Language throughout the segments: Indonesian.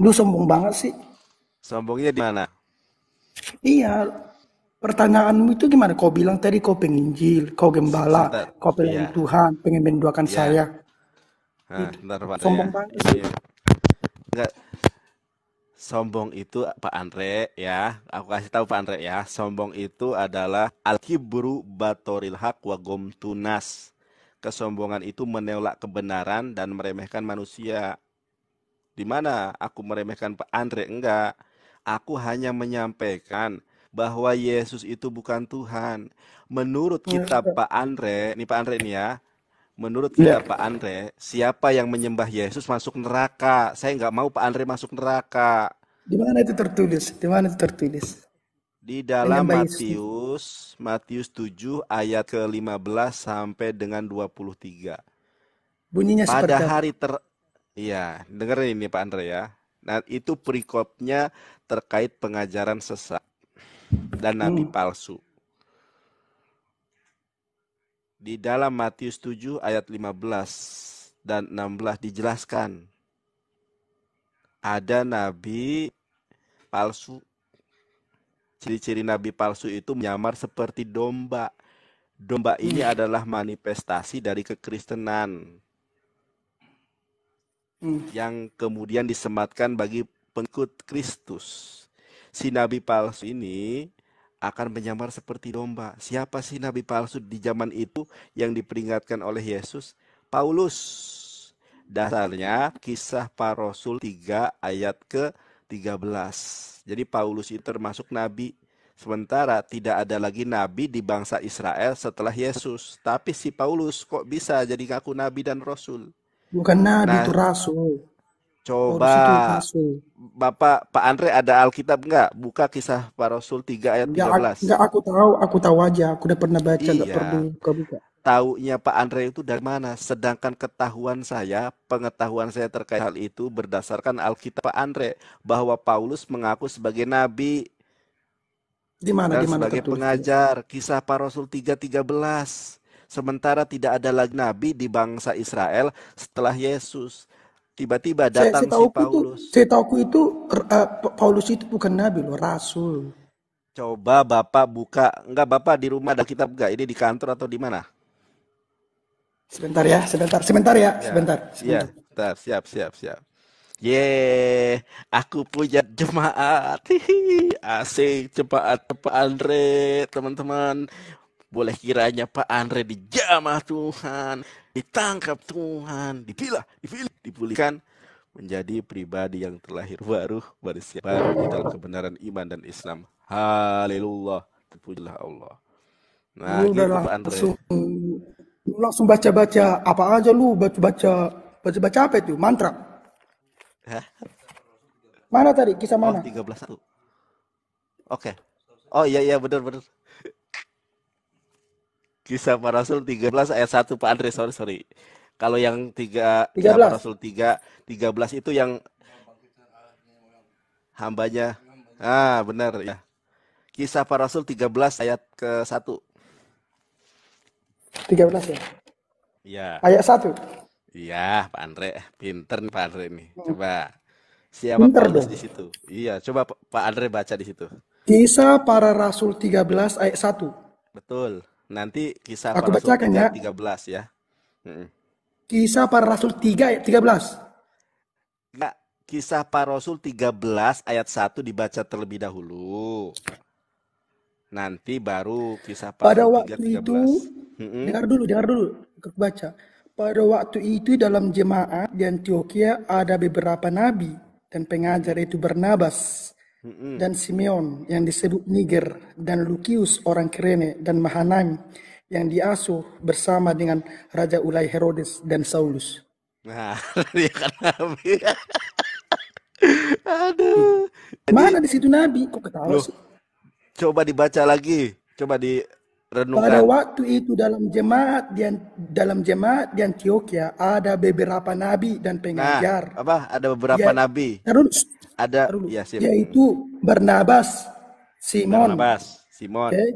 Lu sombong banget sih. Sombongnya di mana? Iya, pertanyaanmu itu gimana? Kau bilang tadi kau penginjil, kau gembala, Sebentar. kau pengen yeah. Tuhan, pengen mendoakan yeah. saya. Nah, bentar, sombong ya. banget. sih iya. Enggak. Sombong itu Pak Andre ya, aku kasih tahu Pak Andre ya. Sombong itu adalah al batoril hak wa gomtunas. Kesombongan itu menolak kebenaran dan meremehkan manusia. Di mana aku meremehkan Pak Andre? Enggak. Aku hanya menyampaikan bahwa Yesus itu bukan Tuhan. Menurut iya, kitab Pak Andre, ini Pak Andre ini ya, menurut iya. kita ya. Pak Andre, siapa yang menyembah Yesus masuk neraka. Saya enggak mau Pak Andre masuk neraka. Di mana itu tertulis? Di mana itu tertulis? Di dalam Matius, Matius 7 ayat ke-15 sampai dengan 23. Bunyinya pada seperti hari ter Iya, dengar ini Pak Andre ya. Nah, itu perikopnya terkait pengajaran sesat dan nabi hmm. palsu. Di dalam Matius 7 ayat 15 dan 16 dijelaskan ada nabi palsu. Ciri-ciri nabi palsu itu menyamar seperti domba. Domba ini hmm. adalah manifestasi dari kekristenan Hmm. yang kemudian disematkan bagi pengikut Kristus. Si nabi palsu ini akan menyamar seperti domba. Siapa sih nabi palsu di zaman itu yang diperingatkan oleh Yesus? Paulus. Dasarnya kisah para rasul 3 ayat ke-13. Jadi Paulus itu termasuk nabi. Sementara tidak ada lagi nabi di bangsa Israel setelah Yesus. Tapi si Paulus kok bisa jadi ngaku nabi dan rasul? Bukan Nabi nah, itu Rasul. Coba Rasul. Bapak Pak Andre ada Alkitab enggak? Buka kisah para Rasul 3 ayat enggak, 13. Enggak aku tahu, aku tahu aja. Aku udah pernah baca, iya. enggak perlu buka-buka. Taunya Pak Andre itu dari mana? Sedangkan ketahuan saya, pengetahuan saya terkait hal itu berdasarkan Alkitab Pak Andre bahwa Paulus mengaku sebagai nabi di mana dan di mana sebagai tertulis? pengajar kisah para rasul 3:13 sementara tidak ada lagi nabi di bangsa Israel setelah Yesus tiba-tiba datang saya, saya si Paulus. Itu, saya tahu itu uh, Paulus itu bukan nabi loh, rasul. Coba Bapak buka, enggak Bapak di rumah ada kitab enggak? Ini di kantor atau di mana? Sebentar ya, sebentar, sebentar ya, ya sebentar. Iya, sebentar, siap, siap, siap. Ye, aku punya jemaat. Hihi, asik jemaat Pak Andre, teman-teman. Boleh kiranya Pak Andre dijamah Tuhan, ditangkap Tuhan, dipilah, dipilih, dipulihkan menjadi pribadi yang terlahir baru, baris baru di dalam kebenaran iman dan Islam. Haleluya, terpujilah Allah. Nah, lu gitu, Pak Andre. Langsung, langsung baca-baca apa aja lu baca-baca baca-baca apa itu mantra? Hah? Mana tadi kisah mana? Oh, 13 Oke. Okay. Oh iya iya benar benar. Kisah para Rasul 13 ayat 1 Pak Andre, sorry sorry. Kalau yang 3 13. Kisah para Rasul 3 13 itu yang hambanya. Ah, benar ya. Kisah para Rasul 13 ayat ke 1. 13 ya? Iya. Ayat 1. Iya, Pak Andre, pinter nih Pak Andre nih. Hmm. Coba. Siapa pinter Paulus di situ? Iya, coba Pak Andre baca di situ. Kisah para Rasul 13 ayat 1. Betul. Nanti kisah Aku para rasul ya. 13 ya. Hmm. Kisah para rasul 3 ayat 13. Nah, kisah para rasul 13 ayat 1 dibaca terlebih dahulu. Nanti baru kisah para Pada rasul 3, waktu 13. itu, hmm. dengar dulu, dengar dulu. Aku baca. Pada waktu itu dalam jemaat di Antioquia ada beberapa nabi dan pengajar itu Barnabas dan Simeon yang disebut Niger dan Lukius orang Kirene dan Mahanaim yang diasuh bersama dengan Raja Ulai Herodes dan Saulus. Nah, dia kan Nabi. Aduh. Mana di situ Nabi? Kok ketawa sih? Coba dibaca lagi. Coba di renungkan. Pada waktu itu dalam jemaat di dalam jemaat di Antioquia ada beberapa nabi dan pengajar. Nah, apa? Ada beberapa ya, nabi. Terus ada ya yaitu Barnabas, Simon. Barnabas, Simon. Okay?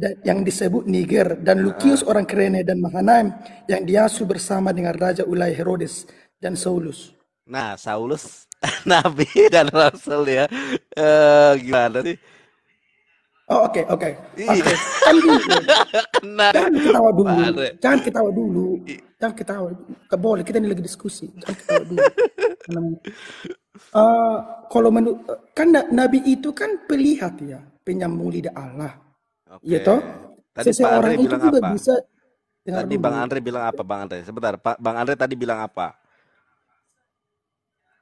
Dan yang disebut Niger dan nah. Lukius orang Kirene dan Mahanaim yang diasuh bersama dengan Raja Ulai Herodes dan Saulus. Nah, Saulus nabi dan rasul ya. Eh, gimana sih? Oh oke oke. Iya. Oke. Kan Jangan ketawa dulu. Pare. Jangan ketawa dulu. Jangan ketawa. Gak kita ini lagi diskusi. Jangan ketawa dulu. uh, kalau menurut kan Nabi itu kan pelihat ya, penyambung lidah Allah. Okay. Iya toh. Tadi Pak Andre bilang apa? bisa. Tadi dulu. Bang Andre bilang apa Bang Andre? Sebentar, Pak Bang Andre tadi bilang apa?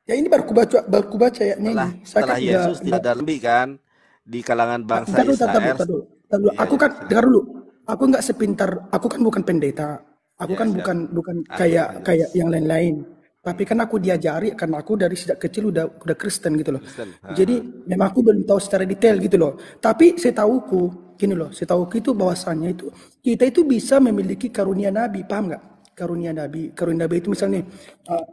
Ya ini baru kubaca baru kubaca ya. Setelah, kan setelah Yesus tidak ada lebih kan? di kalangan bangsa tadu, Israel. Tadu, tadu, tadu. Iya, aku kan iya. dengar dulu. Aku nggak sepintar. Aku kan bukan pendeta. Aku ya, kan siap. bukan bukan kayak kayak yang lain-lain. Tapi kan aku diajari karena aku dari sejak kecil udah udah Kristen gitu loh. Kristen. Jadi memang aku belum tahu secara detail gitu loh. Tapi saya tahu ku gini loh, saya tahu itu bahwasannya itu kita itu bisa memiliki karunia nabi, paham nggak? Karunia nabi, karunia nabi itu misalnya uh,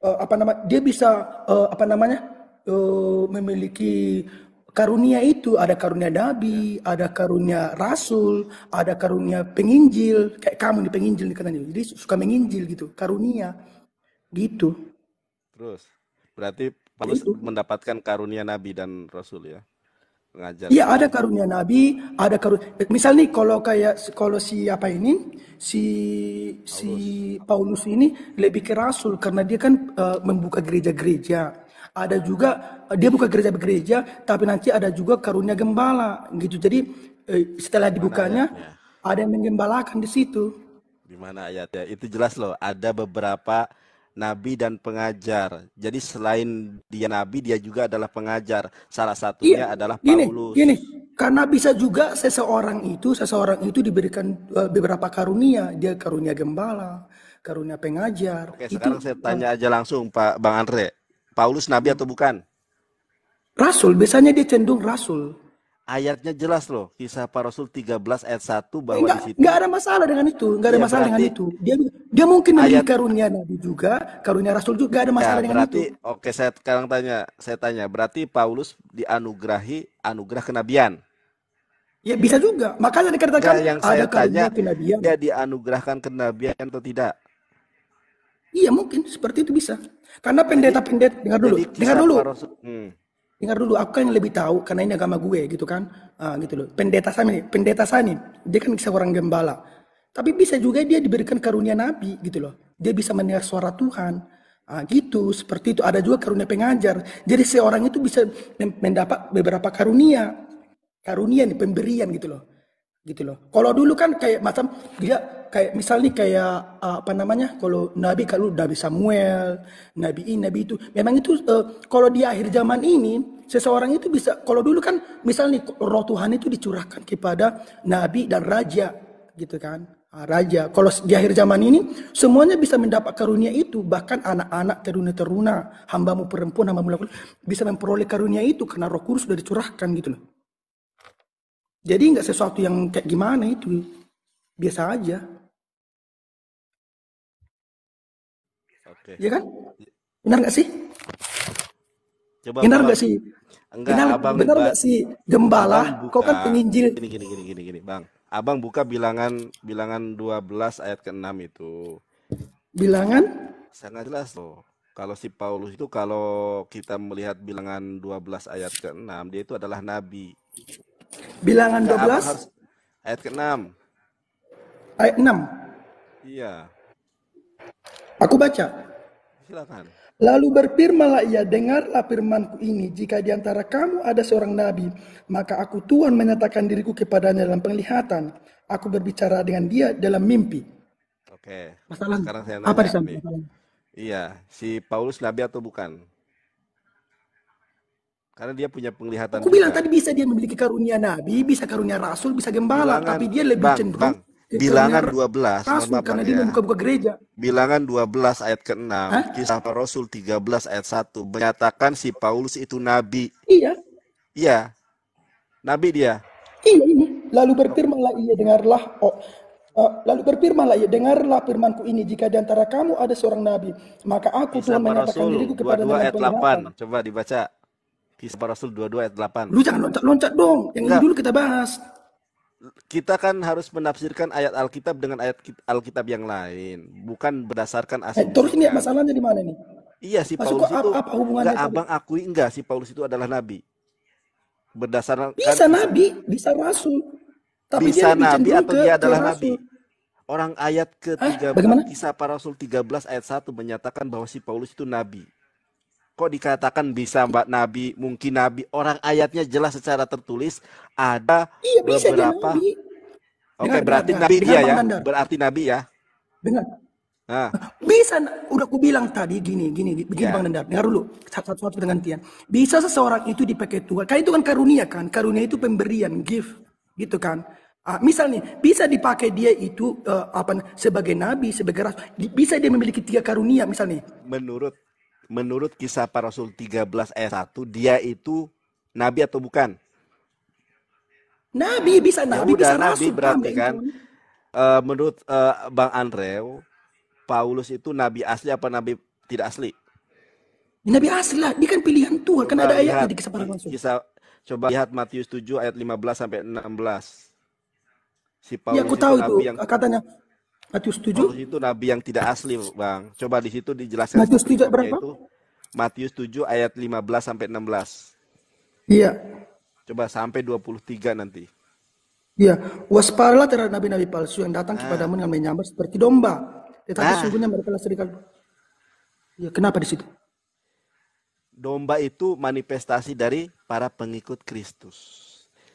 uh, apa nama dia bisa uh, apa namanya? Uh, memiliki karunia itu ada karunia nabi, ada karunia rasul, ada karunia penginjil, kayak kamu di penginjil nih katanya. Jadi suka menginjil gitu, karunia gitu. Terus berarti Paulus gitu. mendapatkan karunia nabi dan rasul ya. Mengajar. Iya, ada karunia nabi, ada karunia. misalnya nih kalau kayak kalau si apa ini, si Paulus. si Paulus ini lebih ke rasul karena dia kan uh, membuka gereja-gereja ada juga eh, dia buka gereja-gereja, tapi nanti ada juga karunia gembala gitu. Jadi eh, setelah dibukanya ada yang menggembalakan di situ. Di mana ayatnya? Itu jelas loh. Ada beberapa nabi dan pengajar. Jadi selain dia nabi, dia juga adalah pengajar. Salah satunya iya, adalah Paulus. Gini, Ini. karena bisa juga seseorang itu, seseorang itu diberikan eh, beberapa karunia. Dia karunia gembala, karunia pengajar. Oke, itu, sekarang saya tanya aja langsung Pak Bang Andre. Paulus nabi atau bukan? Rasul, biasanya dia cenderung rasul. Ayatnya jelas loh, kisah para rasul 13 ayat 1 bahwa enggak, di situ. Enggak ada masalah dengan itu, enggak ada ya, masalah dengan itu. Dia dia mungkin ayat, karunia nabi juga, karunia rasul juga enggak ada masalah ya, berarti, dengan itu. Oke, saya sekarang tanya, saya tanya, berarti Paulus dianugerahi anugerah kenabian? Ya bisa juga. Makanya dikatakan yang ada karunia kenabian. Dia dianugerahkan kenabian atau tidak? Iya mungkin seperti itu bisa. Karena pendeta-pendeta dengar dulu, dengar dulu. Hmm. Dengar dulu, aku kan yang lebih tahu karena ini agama gue gitu kan. Ah gitu loh. Pendeta sani pendeta sani dia kan bisa orang gembala. Tapi bisa juga dia diberikan karunia nabi gitu loh. Dia bisa mendengar suara Tuhan. Ah gitu, seperti itu. Ada juga karunia pengajar. Jadi seorang itu bisa mendapat beberapa karunia. Karunia nih, pemberian gitu loh. Gitu loh. Kalau dulu kan kayak macam dia kayak misalnya kayak ah, apa namanya kalau nabi kalau nabi Samuel nabi ini nabi itu memang itu uh, eh, kalau di akhir zaman ini seseorang itu bisa kalau dulu kan misalnya roh Tuhan itu dicurahkan kepada nabi dan raja gitu kan ah, raja kalau di akhir zaman ini semuanya bisa mendapat karunia itu bahkan anak-anak teruna teruna hambamu perempuan hambamu laki bisa memperoleh karunia itu karena roh kudus sudah dicurahkan gitu loh jadi nggak sesuatu yang kayak gimana itu biasa aja okay. ya kan benar nggak sih Coba benar nggak sih Enggak, benar, abang, benar nggak sih gembala buka, kau kan penginjil gini gini gini gini gini bang abang buka bilangan bilangan 12 ayat ke-6 itu bilangan sangat jelas loh kalau si Paulus itu kalau kita melihat bilangan 12 ayat ke-6 dia itu adalah nabi. Bilangan Maka 12 harus, ayat ke-6. Ayat 6. Iya. Aku baca. Silakan. Lalu berfirmanlah ia, dengarlah firmanku ini, jika di antara kamu ada seorang nabi, maka aku Tuhan menyatakan diriku kepadanya dalam penglihatan. Aku berbicara dengan dia dalam mimpi. Oke. Masalah Sekarang saya nanya, apa disampaikan? Iya, si Paulus nabi atau bukan? Karena dia punya penglihatan. Aku juga. bilang tadi bisa dia memiliki karunia nabi, bisa karunia rasul, bisa gembala, Bilangan, tapi dia lebih bang, cenderung bang Bilangan 12 rasul, karena dia ya. membuka-buka gereja. Bilangan 12 ayat ke-6, kisah para rasul 13 ayat 1 menyatakan si Paulus itu nabi. Iya. Iya. Nabi dia. Iya ini. Iya. Lalu berfirmanlah ia dengarlah oh, Uh, lalu berfirmanlah ya dengarlah firmanku ini, jika di antara kamu ada seorang nabi, maka aku Kisah Tuhan menyatakan Rasul, diriku kepada 22 ayat 8. Coba dibaca. Kisah para Rasul dua ayat delapan Lu jangan loncat-loncat dong. Yang dulu kita bahas kita kan harus menafsirkan ayat Alkitab dengan ayat Alkitab yang lain, bukan berdasarkan asal Eh, terus ini masalahnya di mana nih? Iya si Paulus itu apa, abang akui enggak si Paulus itu adalah nabi. Berdasarkan bisa nabi, bisa rasul. Tapi bisa dia nabi atau ke, dia adalah ke nabi. Orang ayat ke-13 eh, kisah para rasul 13 ayat 1 menyatakan bahwa si Paulus itu nabi kok dikatakan bisa mbak nabi mungkin nabi orang ayatnya jelas secara tertulis ada iya, beberapa oke berarti dengar, nabi dengar, dia ya Andar. berarti nabi ya dengar nah. bisa udah aku bilang tadi gini gini begini yeah. bang Nandar dengar dulu satu satu, dengan bisa seseorang itu dipakai Tuhan kan itu kan karunia kan karunia itu pemberian gift gitu kan Uh, ah, misalnya bisa dipakai dia itu uh, apa sebagai nabi, sebagai rasul. Bisa dia memiliki tiga karunia misalnya Menurut menurut kisah para rasul 13 ayat 1 dia itu nabi atau bukan? Nabi bisa ya nabi ya udah, bisa nabi rasul berarti kan. Uh, menurut uh, Bang Andrew, Paulus itu nabi asli apa nabi tidak asli? Nabi asli lah, dia kan pilihan Tuhan, kan ada ayat di kisah para rasul. Kisah, coba lihat Matius 7 ayat 15 sampai 16. Si Paulus ya, aku tahu itu, yang... katanya Matius 7? Matius itu nabi yang tidak asli, Bang. Coba di situ dijelaskan. Matius 7 berapa? Matius 7 ayat 15 sampai 16. Iya. Coba sampai 23 nanti. Iya, waspadalah terhadap nabi-nabi palsu yang datang kepada ah. kepadamu dengan menyambar seperti domba, tetapi ah. sungguhnya mereka adalah serigala. Iya. kenapa di situ? Domba itu manifestasi dari para pengikut Kristus.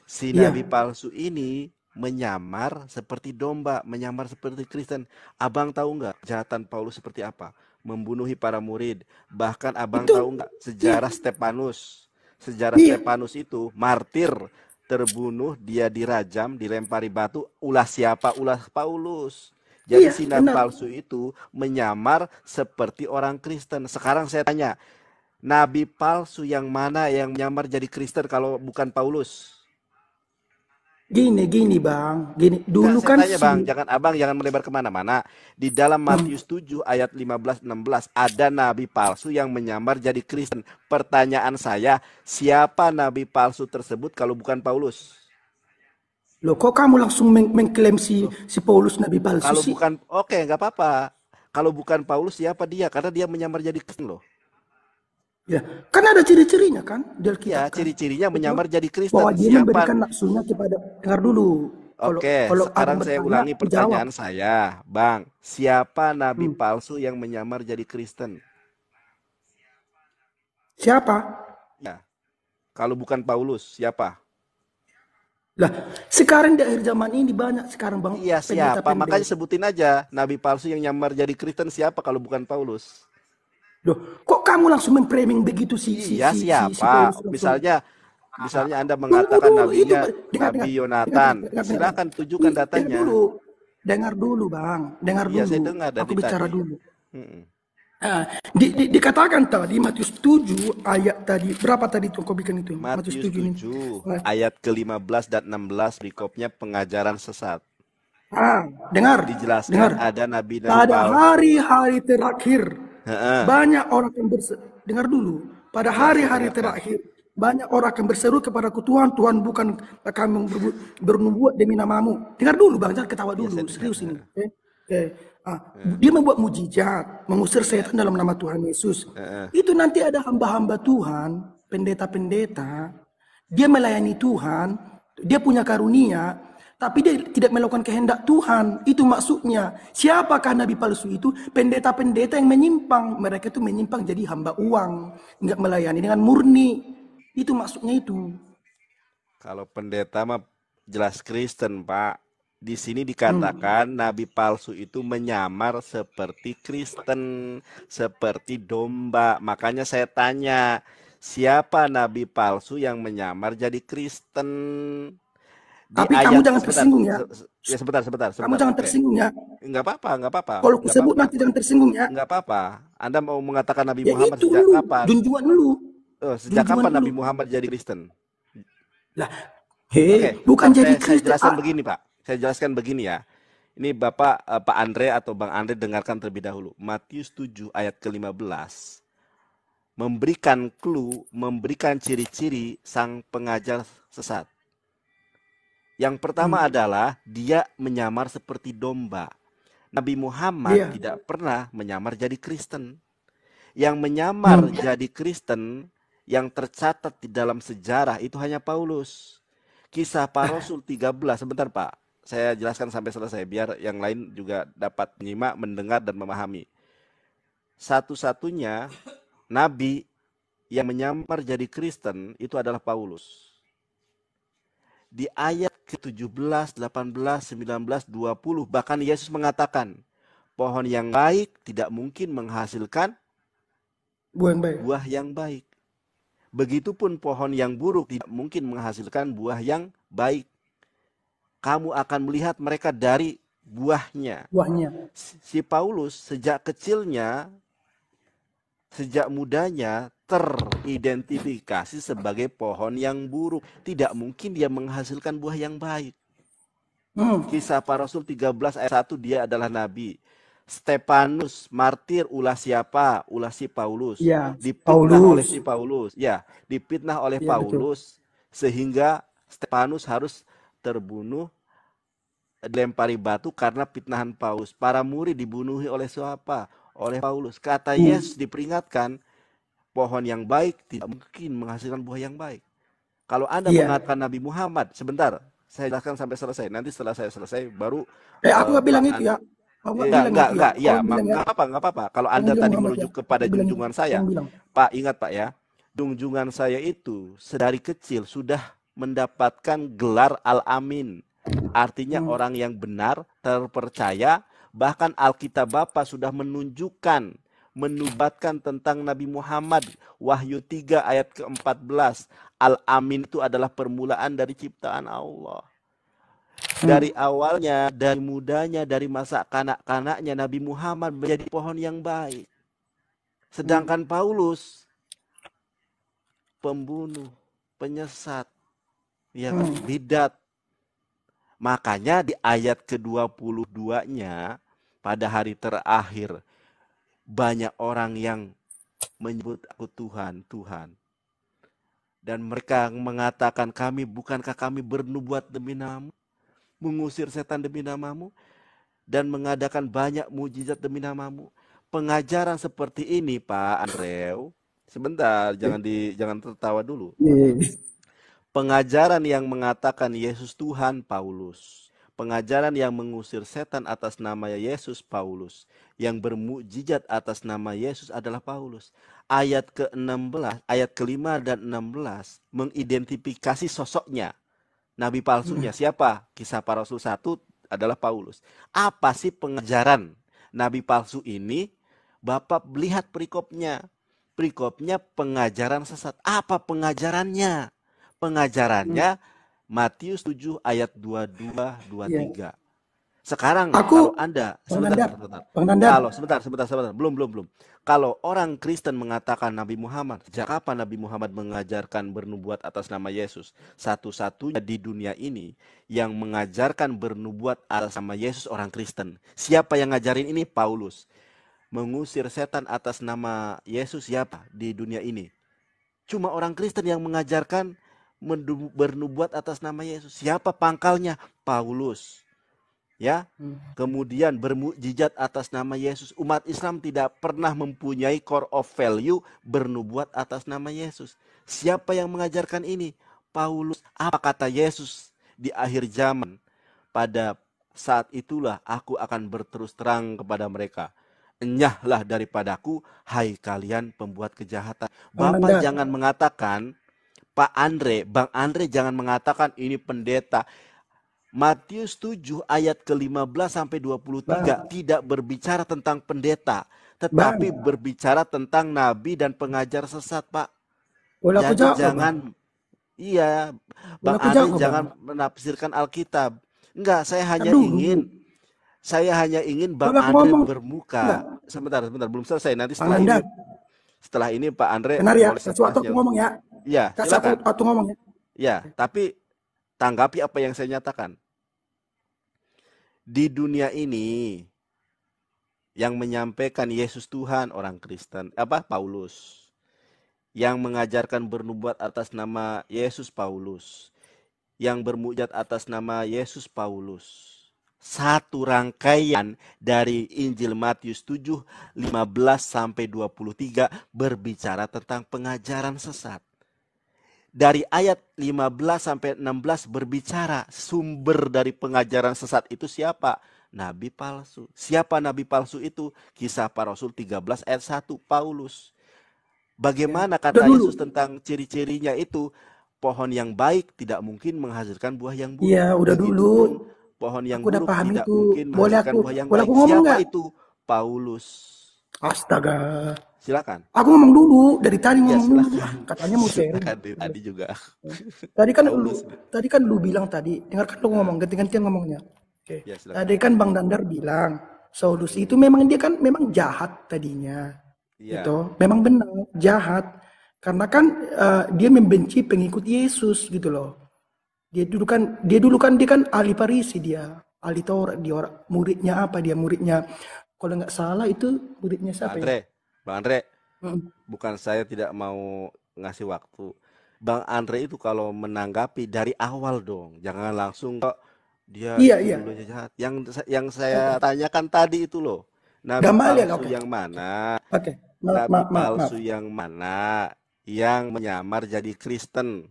Si ya. nabi palsu ini menyamar seperti domba, menyamar seperti Kristen. Abang tahu nggak jahatan Paulus seperti apa? Membunuhi para murid. Bahkan abang itu. tahu nggak iya. sejarah Stepanus? Sejarah iya. Stepanus itu martir, terbunuh, dia dirajam, dilempari batu. Ulah siapa? Ulah Paulus. Jadi iya, sinar benar. palsu itu menyamar seperti orang Kristen. Sekarang saya tanya, nabi palsu yang mana yang menyamar jadi Kristen kalau bukan Paulus? Gini, gini bang, gini. Dulu kan tanya, bang, jangan abang jangan melebar kemana-mana. Di dalam Matius hmm. 7 ayat 15-16 ada nabi palsu yang menyamar jadi Kristen. Pertanyaan saya, siapa nabi palsu tersebut kalau bukan Paulus? Loh, kok kamu langsung meng mengklaim si, si Paulus nabi palsu kalau sih? Bukan, oke, okay, nggak apa-apa. Kalau bukan Paulus, siapa dia? Karena dia menyamar jadi Kristen loh. Ya, kan ada ciri-cirinya kan Dia kita, Ya, kan? ciri-cirinya menyamar jadi Kristen. Bahwa dia Siapa? memberikan nafsunya kepada dengar dulu. Oke, kalau, kalau sekarang saya ulangi pertanyaan jawab. saya, Bang. Siapa nabi hmm. palsu yang menyamar jadi Kristen? Siapa? Ya. Kalau bukan Paulus, siapa? Lah, sekarang di akhir zaman ini banyak sekarang Bang. Iya, siapa? Makanya sebutin aja nabi palsu yang nyamar jadi Kristen siapa kalau bukan Paulus? Loh, kok kamu langsung memframing begitu sih? Iya, si, siapa? Si, si, si, si misalnya misalnya Anda mengatakan dulu, nabinya itu, dengar, Nabi Yonatan. Silakan tunjukkan datanya. Dengar dulu. Dengar dulu, Bang. Dengar dulu. Iya, saya dengar dari Aku bicara tadi. dulu. Hmm. di, di, dikatakan tadi Matius 7 ayat tadi berapa tadi itu kau bikin itu Matius, Matius 7, 7 ini. ayat ke-15 dan 16 berikutnya pengajaran sesat. Ah, dengar. Dijelaskan dengar. ada nabi dan Pada hari-hari terakhir Ha-ha. Banyak orang yang berseru, dengar dulu, pada hari-hari terakhir banyak orang akan berseru kepada Tuhan, Tuhan bukan kami berbuat bernubuat demi namamu. Dengar dulu bang, jangan ketawa dulu, ya, serius ini. Okay? Okay. Eh, ah, Dia membuat mujizat, mengusir setan dalam nama Tuhan Yesus. Itu nanti ada hamba-hamba Tuhan, pendeta-pendeta, dia melayani Tuhan, dia punya karunia, tapi dia tidak melakukan kehendak Tuhan. Itu maksudnya. Siapakah nabi palsu itu? Pendeta-pendeta yang menyimpang. Mereka itu menyimpang jadi hamba uang. Enggak melayani dengan murni. Itu maksudnya itu. Kalau pendeta mah jelas Kristen, Pak. Di sini hmm. dikatakan hmm. nabi palsu itu menyamar seperti Kristen, seperti domba. Makanya saya tanya, siapa nabi palsu yang menyamar jadi Kristen? Tapi ayat, kamu jangan sebentar, tersinggung ya. Ya sebentar, sebentar, sebentar. Kamu jangan okay. tersinggung ya. Enggak apa-apa, enggak apa-apa. Kalau aku sebut apa -apa. nanti jangan tersinggung ya. Enggak apa-apa. Anda mau mengatakan Nabi ya Muhammad sejak lu. kapan? Junjuan lu. Oh, sejak Dunjuan kapan lu. Nabi Muhammad jadi Kristen? Lah, he. okay. bukan saya, jadi Kristen. Saya jelaskan ah. begini, Pak. Saya jelaskan begini ya. Ini Bapak eh, Pak Andre atau Bang Andre dengarkan terlebih dahulu. Matius 7 ayat ke-15 memberikan clue, memberikan ciri-ciri sang pengajar sesat yang pertama hmm. adalah dia menyamar seperti domba. Nabi Muhammad yeah. tidak pernah menyamar jadi Kristen. Yang menyamar hmm. jadi Kristen yang tercatat di dalam sejarah itu hanya Paulus. Kisah para Rasul 13. Sebentar Pak, saya jelaskan sampai selesai biar yang lain juga dapat menyimak, mendengar dan memahami. Satu-satunya nabi yang menyamar jadi Kristen itu adalah Paulus di ayat ke-17, 18, 19, 20 bahkan Yesus mengatakan pohon yang baik tidak mungkin menghasilkan buah yang baik. Buah yang baik. Begitupun pohon yang buruk tidak mungkin menghasilkan buah yang baik. Kamu akan melihat mereka dari buahnya. Buahnya. Si Paulus sejak kecilnya sejak mudanya teridentifikasi sebagai pohon yang buruk. Tidak mungkin dia menghasilkan buah yang baik. Hmm. Kisah para Rasul 13 ayat 1 dia adalah nabi. Stepanus martir ulah siapa? Ulah si Paulus. Ya, dipitnah Paulus. oleh si Paulus. Ya, dipitnah oleh ya, Paulus betul. sehingga Stepanus harus terbunuh dilempari batu karena pitnahan Paulus. Para murid dibunuhi oleh siapa? Oleh Paulus. Kata hmm. Yesus diperingatkan, pohon yang baik tidak mungkin menghasilkan buah yang baik. Kalau Anda yeah. mengatakan Nabi Muhammad, sebentar, saya jelaskan sampai selesai. Nanti setelah saya selesai baru Eh, aku eh, nggak uh, bilang ya. Iya, itu ya. Nggak, enggak, enggak, enggak, ya, enggak apa-apa, enggak apa-apa. Kalau Anda tadi merujuk ya. kepada bilang, junjungan saya, Pak, ingat Pak ya, junjungan saya itu sedari kecil sudah mendapatkan gelar Al-Amin. Artinya hmm. orang yang benar, terpercaya, bahkan Alkitab Bapak sudah menunjukkan menubatkan tentang Nabi Muhammad. Wahyu 3 ayat ke-14. Al-Amin itu adalah permulaan dari ciptaan Allah. Dari awalnya, dari mudanya, dari masa kanak-kanaknya Nabi Muhammad menjadi pohon yang baik. Sedangkan Paulus pembunuh, penyesat, ya kan? hmm. bidat. Makanya di ayat ke-22-nya pada hari terakhir banyak orang yang menyebut aku Tuhan, Tuhan. Dan mereka mengatakan kami, bukankah kami bernubuat demi namamu, mengusir setan demi namamu, dan mengadakan banyak mujizat demi namamu. Pengajaran seperti ini, Pak Andreu, sebentar, jangan di jangan tertawa dulu. Iya. Pengajaran yang mengatakan Yesus Tuhan, Paulus pengajaran yang mengusir setan atas nama Yesus Paulus, yang bermujizat atas nama Yesus adalah Paulus. Ayat ke-16, ayat ke-5 dan 16 mengidentifikasi sosoknya. Nabi palsunya hmm. siapa? Kisah para Rasul satu adalah Paulus. Apa sih pengajaran nabi palsu ini? Bapak lihat perikopnya. Perikopnya pengajaran sesat. Apa pengajarannya? Pengajarannya hmm Matius 7 ayat 22 23. Iya. Sekarang aku, kalau Anda sebentar, sebentar, sebentar. Kalau sebentar, sebentar, sebentar. Belum, belum, belum. Kalau orang Kristen mengatakan Nabi Muhammad, sejak kapan Nabi Muhammad mengajarkan bernubuat atas nama Yesus? Satu-satunya di dunia ini yang mengajarkan bernubuat atas nama Yesus orang Kristen. Siapa yang ngajarin ini? Paulus. Mengusir setan atas nama Yesus siapa di dunia ini? Cuma orang Kristen yang mengajarkan bernubuat atas nama Yesus. Siapa pangkalnya? Paulus. Ya. Hmm. Kemudian bermujizat atas nama Yesus. Umat Islam tidak pernah mempunyai core of value bernubuat atas nama Yesus. Siapa yang mengajarkan ini? Paulus. Apa kata Yesus di akhir zaman? Pada saat itulah aku akan berterus terang kepada mereka enyahlah daripadaku hai kalian pembuat kejahatan. Bapak Amanda. jangan mengatakan Pak Andre, Bang Andre jangan mengatakan ini pendeta. Matius 7 ayat ke-15 sampai 23 Bang. tidak berbicara tentang pendeta, tetapi Bang. berbicara tentang nabi dan pengajar sesat, Pak. Boleh jangan Bang. Iya, Bang Andre jangan bang. menafsirkan Alkitab. Enggak, saya hanya Aduh. ingin saya hanya ingin Bang Boleh Andre ngomong. bermuka. Enggak. Sebentar, sebentar, belum selesai. Nanti setelah ini setelah ini Pak Andre Benar ya, sesuatu ngomong ya. Iya. Kasih iya aku kan? ngomong ya. Iya, tapi tanggapi apa yang saya nyatakan. Di dunia ini yang menyampaikan Yesus Tuhan orang Kristen apa Paulus yang mengajarkan bernubuat atas nama Yesus Paulus yang bermujat atas nama Yesus Paulus satu rangkaian dari Injil Matius 7, 15 sampai 23 berbicara tentang pengajaran sesat dari ayat 15 sampai 16 berbicara sumber dari pengajaran sesat itu siapa? Nabi palsu. Siapa nabi palsu itu? Kisah para rasul 13 ayat 1 Paulus. Bagaimana ya, kata Yesus tentang ciri-cirinya itu? Pohon yang baik tidak mungkin menghasilkan buah yang buruk. Iya, udah Begitu dulu. Pohon yang aku buruk paham tidak itu. mungkin menghasilkan boleh aku, buah yang baik. siapa itu? Paulus. Astaga silakan. Aku ngomong dulu dari tadi ya, ngomong ya, dulu. Katanya mau sharing. Tadi, juga. Tadi kan lu tadi kan lu bilang tadi, dengarkan lu ngomong, ganti-gantian ngomongnya. Oke. Okay. Ya, tadi kan Bang Dandar bilang solusi itu memang dia kan memang jahat tadinya. Ya. Gitu. Memang benar jahat. Karena kan uh, dia membenci pengikut Yesus gitu loh. Dia dulu kan dia dulu kan dia kan ahli Parisi dia. Ahli Taurat dia orang muridnya apa dia muridnya kalau nggak salah itu muridnya siapa ya? Andre. ya? Bang Andre, hmm. bukan saya tidak mau ngasih waktu. Bang Andre itu kalau menanggapi dari awal dong, jangan langsung kok dia iya, iya. jahat. Yang yang saya tanyakan tadi itu loh. Nabi Gamal, ya, palsu okay. yang mana? Oke. Okay. Nabi ma- palsu ma- yang mana? Yang menyamar jadi Kristen.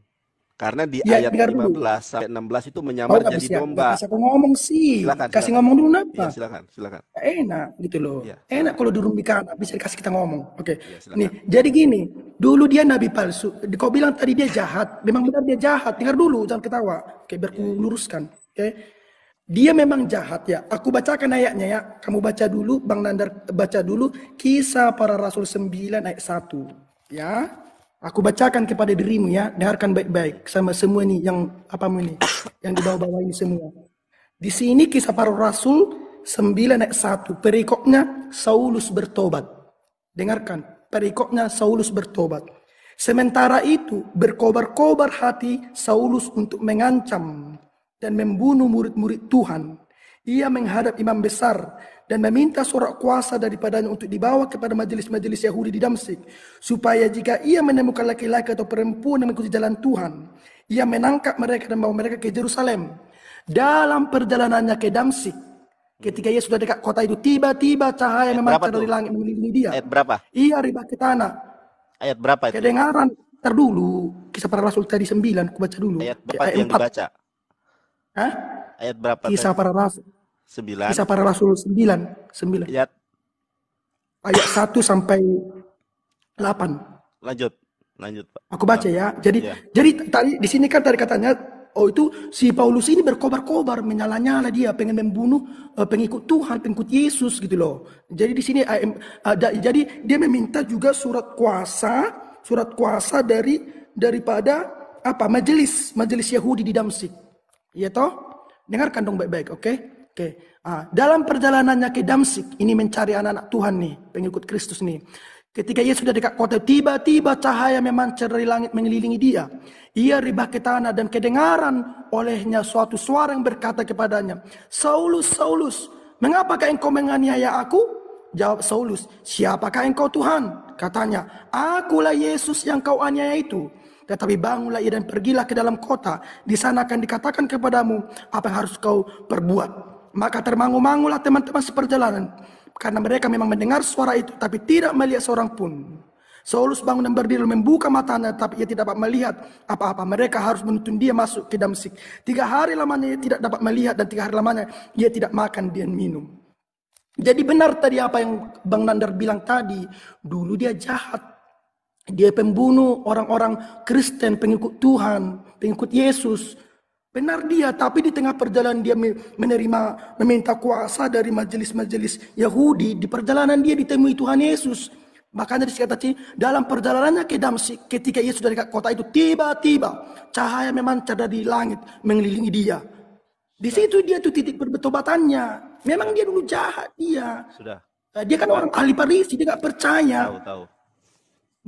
Karena di ya, ayat 15 dulu. sampai 16 itu menyamar oh, jadi siap. domba. Kasih aku ngomong sih. Silakan, Kasih ngomong dulu kenapa? Ya, silakan, silakan. Enak gitu loh. Ya, Enak kalau dulu bicara, bisa dikasih kita ngomong. Oke. Okay. Ya, Nih, jadi gini, dulu dia nabi palsu. Kau bilang tadi dia jahat. Memang benar dia jahat. Dengar dulu, jangan ketawa. Oke, okay, biar ya. luruskan. Oke. Okay. Dia memang jahat ya. Aku bacakan ayatnya ya. Kamu baca dulu, Bang Nandar baca dulu kisah para rasul 9 ayat 1. Ya. Aku bacakan kepada dirimu ya, dengarkan baik-baik sama semua ini yang apa ini, yang dibawa-bawa ini semua. Di sini kisah para rasul 9 ayat 1, perikopnya Saulus bertobat. Dengarkan, perikopnya Saulus bertobat. Sementara itu, berkobar-kobar hati Saulus untuk mengancam dan membunuh murid-murid Tuhan. Ia menghadap imam besar dan meminta surat kuasa daripadanya untuk dibawa kepada majelis-majelis Yahudi di Damsik supaya jika ia menemukan laki-laki atau perempuan yang mengikuti jalan Tuhan ia menangkap mereka dan membawa mereka ke Jerusalem dalam perjalanannya ke Damsik ketika ia sudah dekat kota itu tiba-tiba cahaya memancar dari langit mengelilingi dia ayat berapa ia riba ke tanah ayat berapa itu kedengaran terdulu kisah para rasul tadi 9 aku baca dulu ayat berapa ayat yang dibaca Hah? ayat berapa kisah tadi? para rasul 9. Kisah para Rasul 9, 9. Ayat ayat 1 sampai 8. Lanjut. Lanjut, Pak. Aku baca ya. Jadi ya. jadi tadi di sini kan tadi katanya oh itu si Paulus ini berkobar-kobar menyalanya nyala dia pengen membunuh uh, pengikut Tuhan, pengikut Yesus gitu loh. Jadi di sini uh, uh, jadi dia meminta juga surat kuasa, surat kuasa dari daripada apa? majelis, majelis Yahudi di Damsik. Iya toh? Dengarkan dong baik-baik, oke? okay? Oke, nah, dalam perjalanannya ke Damsik, ini mencari anak-anak Tuhan nih, pengikut Kristus nih. Ketika ia sudah dekat kota, tiba-tiba cahaya memancar dari langit mengelilingi dia. Ia ribah ke tanah dan kedengaran olehnya suatu suara yang berkata kepadanya, Saulus, Saulus, mengapakah engkau menganiaya aku? Jawab Saulus, siapakah engkau Tuhan? Katanya, akulah Yesus yang kau aniaya itu. Tetapi bangunlah ia dan pergilah ke dalam kota. Di sana akan dikatakan kepadamu apa yang harus kau perbuat. Maka termangu-mangulah teman-teman seperjalanan. Karena mereka memang mendengar suara itu, tapi tidak melihat seorang pun. Saulus bangun dan berdiri membuka matanya, tapi ia tidak dapat melihat apa-apa. Mereka harus menuntun dia masuk ke Damsik. Tiga hari lamanya ia tidak dapat melihat dan tiga hari lamanya ia tidak makan dan minum. Jadi benar tadi apa yang Bang Nandar bilang tadi. Dulu dia jahat. Dia pembunuh orang-orang Kristen, pengikut Tuhan, pengikut Yesus. Benar dia, tapi di tengah perjalanan dia menerima, meminta kuasa dari majelis-majelis Yahudi. Di perjalanan dia ditemui Tuhan Yesus. Makanya dikatakan dalam perjalanannya ke Damsik, ketika Yesus dari kota itu tiba-tiba cahaya memancar dari langit mengelilingi dia. Di situ dia tuh titik perbetobatannya. Memang dia dulu jahat dia. Sudah. Eh, dia kan orang ahli Parisi, dia gak percaya. Tahu, tahu.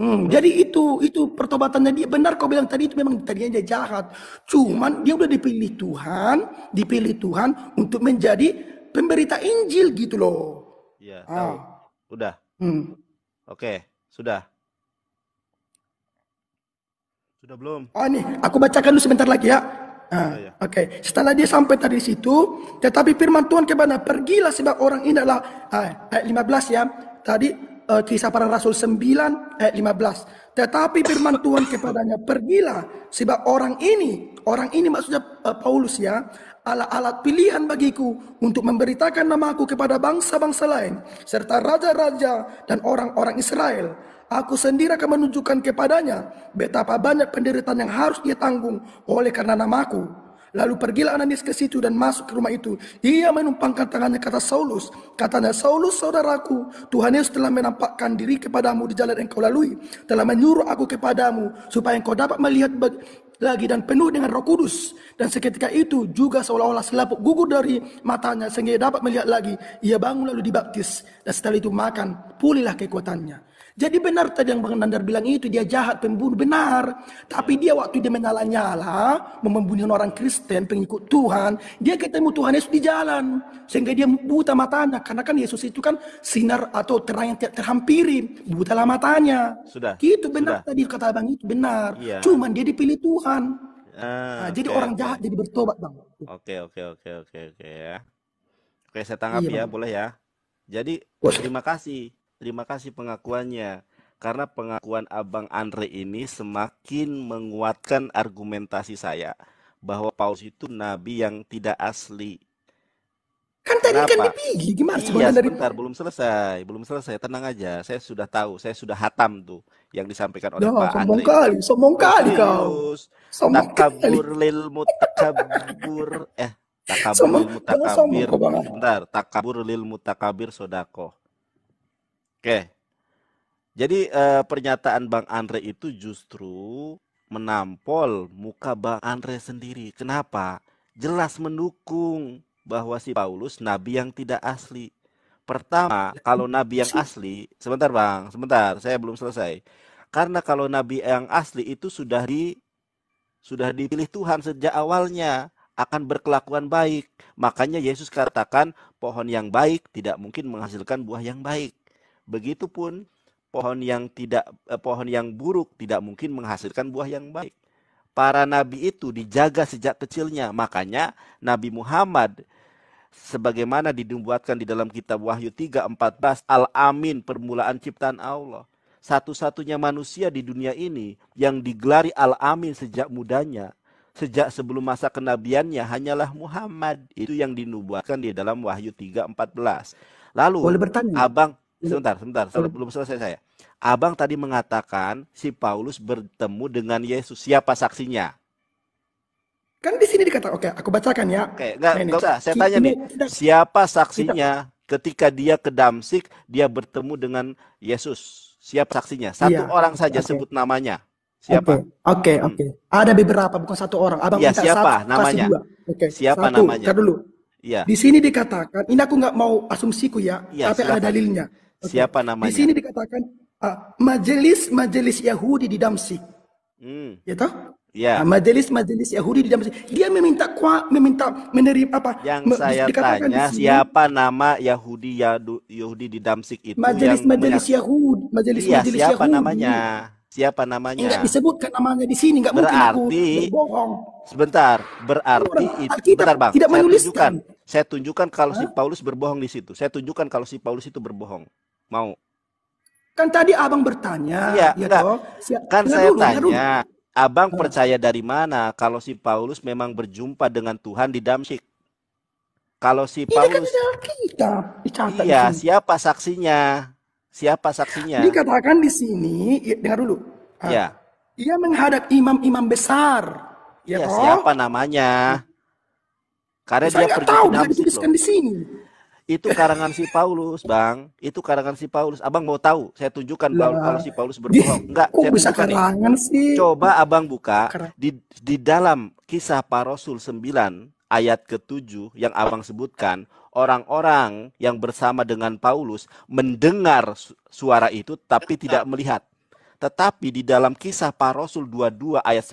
Hmm, iya. jadi itu itu pertobatannya dia benar kau bilang tadi itu memang tadinya dia jahat. Cuman dia udah dipilih Tuhan, dipilih Tuhan untuk menjadi pemberita Injil gitu loh. Iya, ah. Udah. Hmm. Oke, sudah. Sudah belum? Oh ini, aku bacakan dulu sebentar lagi ya. Nah, oh, iya. Oke, okay. setelah dia sampai tadi di situ, tetapi firman Tuhan ke mana pergilah sebab orang ini adalah eh, ayat 15 ya. Tadi uh, kisah para rasul 9 ayat 15. Tetapi firman Tuhan kepadanya, "Pergilah sebab orang ini, orang ini maksudnya uh, Paulus ya, alat-alat pilihan bagiku untuk memberitakan namaku kepada bangsa-bangsa lain serta raja-raja dan orang-orang Israel." Aku sendiri akan menunjukkan kepadanya betapa banyak penderitaan yang harus ia tanggung oleh karena namaku. Lalu pergilah Ananias ke situ dan masuk ke rumah itu. Ia menumpangkan tangannya kata Saulus. Katanya, Saulus saudaraku, Tuhan Yesus telah menampakkan diri kepadamu di jalan yang kau lalui. Telah menyuruh aku kepadamu, supaya engkau dapat melihat lagi dan penuh dengan roh kudus. Dan seketika itu juga seolah-olah selaput gugur dari matanya sehingga ia dapat melihat lagi. Ia bangun lalu dibaptis. Dan setelah itu makan, pulihlah kekuatannya. Jadi benar tadi yang Bang Nandar bilang itu dia jahat pembunuh benar. Tapi dia waktu dia menyala-nyala membunuh orang Kristen pengikut Tuhan, dia ketemu Tuhan Yesus di jalan sehingga dia buta matanya karena kan Yesus itu kan sinar atau terang yang tidak terhampiri, lah matanya. Sudah. Itu benar Sudah. tadi kata Bang itu benar. Iya. Cuman dia dipilih Tuhan. Ah, nah, okay, jadi orang jahat jadi bertobat, Bang. Oke, oke, oke, oke, oke ya. Oke, saya tanggap iya, ya, bang. boleh ya. Jadi terima kasih Terima kasih pengakuannya. Karena pengakuan Abang Andre ini semakin menguatkan argumentasi saya bahwa Paulus itu nabi yang tidak asli. Kan tadi kan Kenapa? kan dipigi, gimana sih? Iya, sebentar, dari... belum selesai, belum selesai. Tenang aja, saya sudah tahu, saya sudah hatam tuh yang disampaikan oleh Pak Pak sombong Kali, sombong kali, kau. takabur kali. lil mutakabur. Eh, takabur lil mutakabir. Sebentar, takabur lil mutakabir sodako. Oke. Jadi eh, pernyataan Bang Andre itu justru menampol muka Bang Andre sendiri. Kenapa? Jelas mendukung bahwa si Paulus nabi yang tidak asli. Pertama, kalau nabi yang asli, sebentar Bang, sebentar, saya belum selesai. Karena kalau nabi yang asli itu sudah di sudah dipilih Tuhan sejak awalnya akan berkelakuan baik. Makanya Yesus katakan pohon yang baik tidak mungkin menghasilkan buah yang baik. Begitupun pohon yang tidak eh, pohon yang buruk tidak mungkin menghasilkan buah yang baik. Para nabi itu dijaga sejak kecilnya. Makanya Nabi Muhammad sebagaimana dinubuatkan di dalam kitab Wahyu 3:14 Al-Amin permulaan ciptaan Allah. Satu-satunya manusia di dunia ini yang digelari Al-Amin sejak mudanya, sejak sebelum masa kenabiannya hanyalah Muhammad. Itu yang dinubuatkan di dalam Wahyu 3:14. Lalu Boleh bertanya? Abang sebentar, sebentar, sebentar, belum selesai saya. Abang tadi mengatakan si Paulus bertemu dengan Yesus. Siapa saksinya? Kan di sini dikatakan, oke, aku bacakan ya. Oke, okay, enggak, nah, enggak usah. Saya tanya nih, siapa saksinya ketika dia ke Damsik, dia bertemu dengan Yesus? Siapa saksinya? Iya, satu iya, orang saja okay. sebut namanya. Siapa? Oke, okay, hmm. oke. Okay, okay. Ada beberapa, bukan satu orang. Abang ya, minta siapa satu, namanya? Oke. Siapa satu, namanya? dulu. Ya. Di sini dikatakan, ini aku nggak mau asumsiku ya, ya tapi silakan. ada dalilnya. Siapa namanya? Di sini dikatakan uh, majelis-majelis Yahudi di Damsik. Hmm. Ya toh? Ya. Nah, uh, majelis-majelis Yahudi di Damsik. Dia meminta kuah, meminta menerima apa? Yang me, saya tanya sini, siapa nama Yahudi Yahudi di Damsik itu? Majelis-majelis Yahudi, majelis-majelis Yahudi. siapa Yahudi. namanya? Siapa namanya? Enggak disebutkan namanya di sini, enggak mungkin aku berbohong. Sebentar, berarti itu Sebentar Bang. Tidak saya menuliskan. tunjukkan. Saya tunjukkan kalau Hah? si Paulus berbohong di situ. Saya tunjukkan kalau si Paulus itu berbohong. Mau. Kan tadi abang bertanya. Iya, ya Toh. Siap, kan saya dulu, tanya. Abang ah. percaya dari mana kalau si Paulus memang berjumpa dengan Tuhan di Damsyik? Kalau si Ini kan Paulus kita dicatat Iya, siapa saksinya? Siapa saksinya? Dikatakan di sini, ya, dengar dulu. Ah, iya. ya. Ia menghadap imam-imam besar. Ya, ya siapa namanya? Karena Saya dia pergi tahu, ke Damsyik. di sini. Itu karangan si Paulus, Bang. Itu karangan si Paulus. Abang mau tahu? Saya tunjukkan nah, kalau si Paulus berbohong. Enggak, kok saya bisa karangan nih. sih? Coba Abang buka di di dalam kisah para rasul 9 ayat ke-7 yang Abang sebutkan, orang-orang yang bersama dengan Paulus mendengar suara itu tapi tidak melihat. Tetapi di dalam kisah para rasul 22 ayat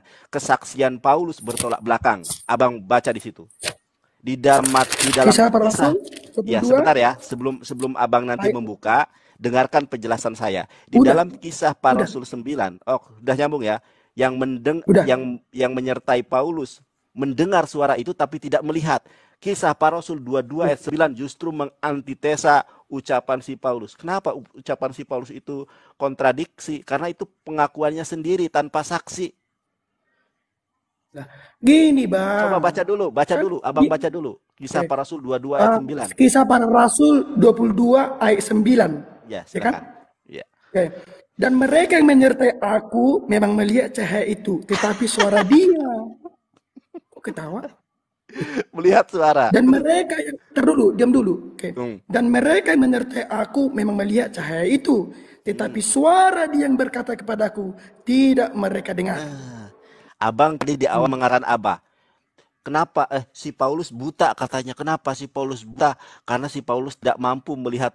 9, kesaksian Paulus bertolak belakang. Abang baca di situ di dalam di dalam Bisa Rasul, ya sebentar ya sebelum sebelum abang nanti Baik. membuka dengarkan penjelasan saya di udah. dalam kisah para udah. rasul 9 oh sudah nyambung ya yang mendeng udah. yang yang menyertai Paulus mendengar suara itu tapi tidak melihat kisah para rasul 22 ayat 9 justru mengantitesa ucapan si Paulus kenapa ucapan si Paulus itu kontradiksi karena itu pengakuannya sendiri tanpa saksi Nah, gini bang. Coba baca dulu, baca kan dulu, abang baca dulu. Kisah okay. para Rasul 22 ah, ayat 9. Kisah para Rasul 22 ayat 9. Ya, ya kan? Ya. Oke. Okay. Dan mereka yang menyertai aku memang melihat cahaya itu, tetapi suara dia. Kok ketawa? Melihat suara. Dan mereka yang terdulu, diam dulu. Oke. Okay. Hmm. Dan mereka yang menyertai aku memang melihat cahaya itu, tetapi hmm. suara dia yang berkata kepadaku tidak mereka dengar. Ah. Abang tadi di awal mengarang Abah. Kenapa eh si Paulus buta katanya? Kenapa si Paulus buta? Karena si Paulus tidak mampu melihat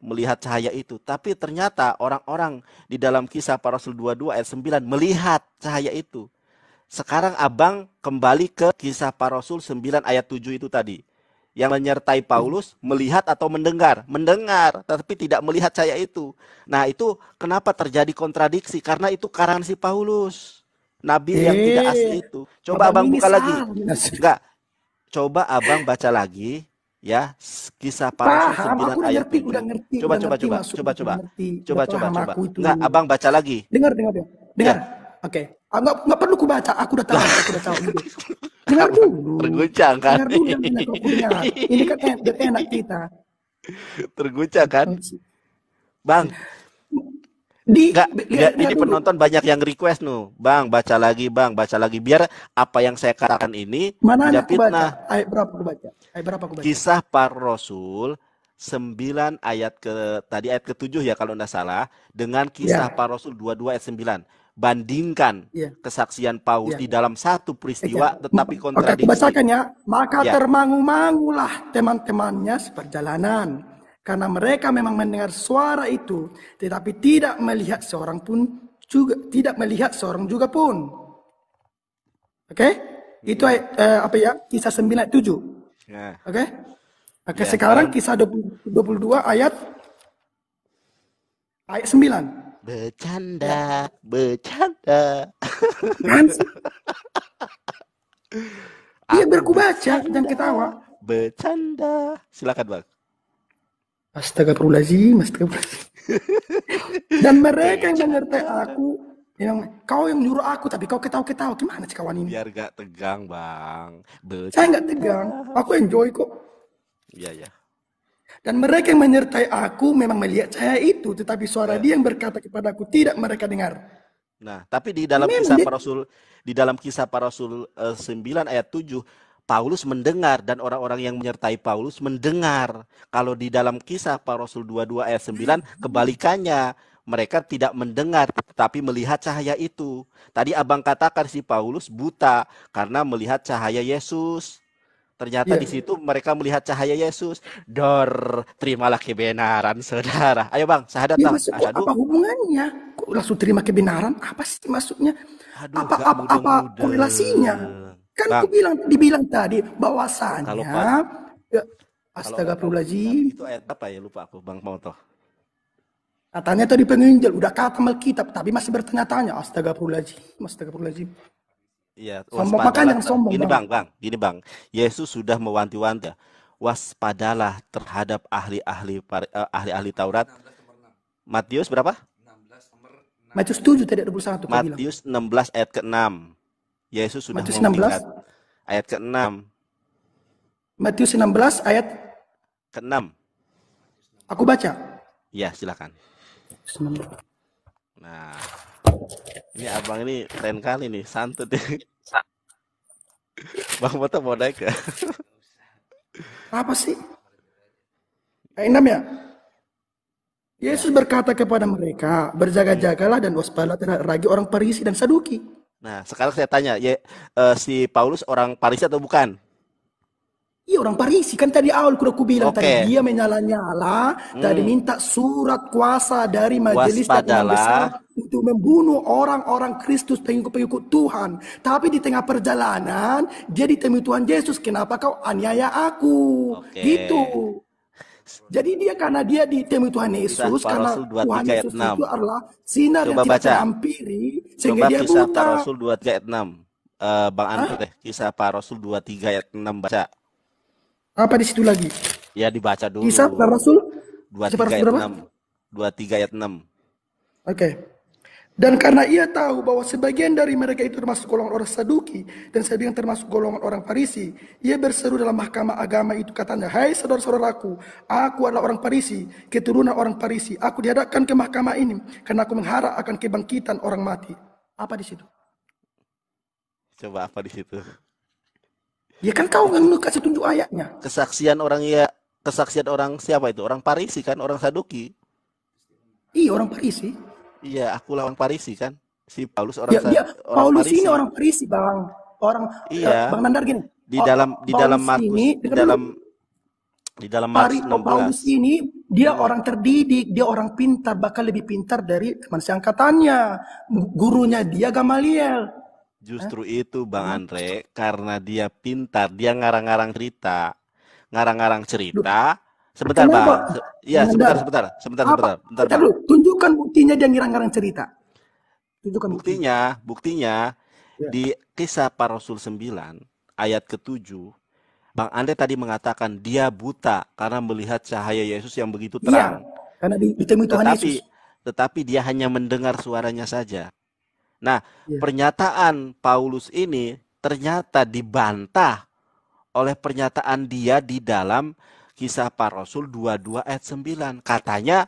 melihat cahaya itu. Tapi ternyata orang-orang di dalam kisah para rasul 22 ayat 9 melihat cahaya itu. Sekarang Abang kembali ke kisah para rasul 9 ayat 7 itu tadi. Yang menyertai Paulus melihat atau mendengar, mendengar tapi tidak melihat cahaya itu. Nah, itu kenapa terjadi kontradiksi? Karena itu karangan si Paulus nabi yang tidak eh, asli itu. Coba abang, abang buka lagi. Enggak. Coba abang baca lagi ya kisah para sembilan ayat ngerti, udah ngerti, coba udah coba ngerti, coba, masuk, coba coba ngerti, coba coba coba Enggak, abang baca lagi dengar dengar dengar, ya. dengar. oke okay. Ah, enggak enggak perlu ku baca aku udah tahu aku udah tahu dengar dulu terguncang kan dengar dulu ini kan enak kita terguncang kan bang di gak, di, gak, di, di penonton banyak yang request nu bang baca lagi bang baca lagi biar apa yang saya katakan ini mana tidak fitnah baca? ayat berapa aku baca ayat berapa aku baca kisah para rasul 9 ayat ke tadi ayat ke-7 ya kalau tidak salah dengan kisah ya. para rasul 22 ayat 9 bandingkan ya. kesaksian Paulus ya. di dalam satu peristiwa ya. tetapi kontradiksi. Oke, bacakan ya. Maka ya. termangu-mangulah teman-temannya seperjalanan karena mereka memang mendengar suara itu, tetapi tidak melihat seorang pun juga tidak melihat seorang juga pun. Oke? Okay? Hmm. Itu eh, apa ya? Kisah 9 ayat Yeah. Oke? Okay? Oke, okay, ya. yeah. sekarang kisah 20, 22 ayat ayat 9. Bercanda, bercanda. Iya berkubaca dan ketawa. Bercanda. Silakan, Bang. Astagfirullahaladzim, astagfirullahaladzim. Dan mereka yang mengerti aku, yang kau yang nyuruh aku tapi kau ketawa-ketawa gimana sih kawan ini? Biar gak tegang bang. Saya gak tegang, aku enjoy kok. Iya ya. Dan mereka yang menyertai aku memang melihat saya itu, tetapi suara ya. dia yang berkata kepada aku tidak mereka dengar. Nah, tapi di dalam memang kisah dia... para rasul di dalam kisah para rasul uh, eh, 9 ayat 7 Paulus mendengar dan orang-orang yang menyertai Paulus mendengar. Kalau di dalam kisah para Rasul 22 ayat 9 kebalikannya mereka tidak mendengar tetapi melihat cahaya itu. Tadi Abang katakan si Paulus buta karena melihat cahaya Yesus. Ternyata yeah. di situ mereka melihat cahaya Yesus. Dor, terimalah kebenaran, saudara. Ayo bang, sahadat ya, maksud, Apa hubungannya? Kok langsung terima kebenaran? Apa sih maksudnya? Aduh, apa apa, mudah, apa korelasinya? Kan Bang. aku bilang dibilang tadi bahwasannya kalau Pak, ya, Pak, Itu ayat apa ya lupa aku Bang Moto. Katanya tadi penginjil udah katamal kitab tapi masih bertanya-tanya astaga astagfirullahaladzim, astagfirullahaladzim. Iya, sombong makanya yang sombong. Gini bang. bang, bang, gini bang. Yesus sudah mewanti-wanti waspadalah terhadap ahli-ahli eh, ahli-ahli Taurat. Matius berapa? 16 Matius 7 tadi 21 Matius 16 ayat ke-6. Yesus sudah Matius 16 melihat. ayat ke-6. Matius 16 ayat ke-6. Aku baca. Ya, silakan. Nah, ini abang ini keren kali nih, santet. Bang Mata mau naik ya? Apa sih? Ayat 6 ya? Yesus ya. berkata kepada mereka, berjaga-jagalah dan waspada terhadap ragi orang Parisi dan Saduki. Nah, sekarang saya tanya, ya uh, si Paulus orang Parisi atau bukan? Iya orang Paris kan tadi awal kuda aku bilang okay. tadi dia menyala-nyala hmm. tadi minta surat kuasa dari majelis Waspadalah. besar untuk membunuh orang-orang Kristus pengikut-pengikut Tuhan. Tapi di tengah perjalanan dia ditemui Tuhan Yesus, kenapa kau aniaya aku? Okay. Gitu. Jadi dia karena dia ditemui Tuhan Yesus kisah karena Tuhan Yesus 6. itu adalah sinar Coba yang baca. tidak terampiri sehingga Coba dia kisah buta. Para Rasul tiga ayat enam. Uh, Bang Anto deh, kisah Para Rasul tiga ayat enam? baca. Apa di situ lagi? Ya dibaca dulu. Kisah Para Rasul 23 ayat 6. 23 ayat 6. Oke. Okay. Dan karena ia tahu bahwa sebagian dari mereka itu termasuk golongan orang Saduki dan sebagian termasuk golongan orang Farisi, ia berseru dalam mahkamah agama itu katanya, "Hai saudara-saudaraku, aku adalah orang Farisi, keturunan orang Farisi. Aku dihadapkan ke mahkamah ini karena aku mengharap akan kebangkitan orang mati." Apa di situ? Coba apa di situ? Ya kan kau nggak kasih tunjuk ayatnya. Kesaksian orang ya, kesaksian orang siapa itu? Orang Farisi kan, orang Saduki. Iya, orang Farisi. Iya, aku lawan Parisi kan. Si Paulus orang ya, sa- Paulus Parisi. ini orang Parisi, Bang. Orang eh, iya. Bang Nandar gini. Di dalam di dalam Markus di dalam di dalam Markus 16. Paulus ini dia hmm. orang terdidik, dia orang pintar, bahkan lebih pintar dari teman seangkatannya. Gurunya dia Gamaliel. Justru Hah? itu Bang Andre, karena dia pintar, dia ngarang-ngarang cerita. Ngarang-ngarang cerita, Duh Sebentar, Kenapa? Pak. ya nah, sebentar, sebentar, sebentar, Apa? sebentar. sebentar dulu, tunjukkan buktinya dia ngirang-ngirang cerita. Tunjukkan buktinya, buktinya, ya. di kisah para Rasul 9 ayat ke-7 Bang Andre tadi mengatakan dia buta karena melihat cahaya Yesus yang begitu iya, terang. Ya, karena ditemui Tuhan tetapi, Yesus. Tetapi dia hanya mendengar suaranya saja. Nah, ya. pernyataan Paulus ini ternyata dibantah oleh pernyataan dia di dalam kisah para rasul 22 ayat 9. Katanya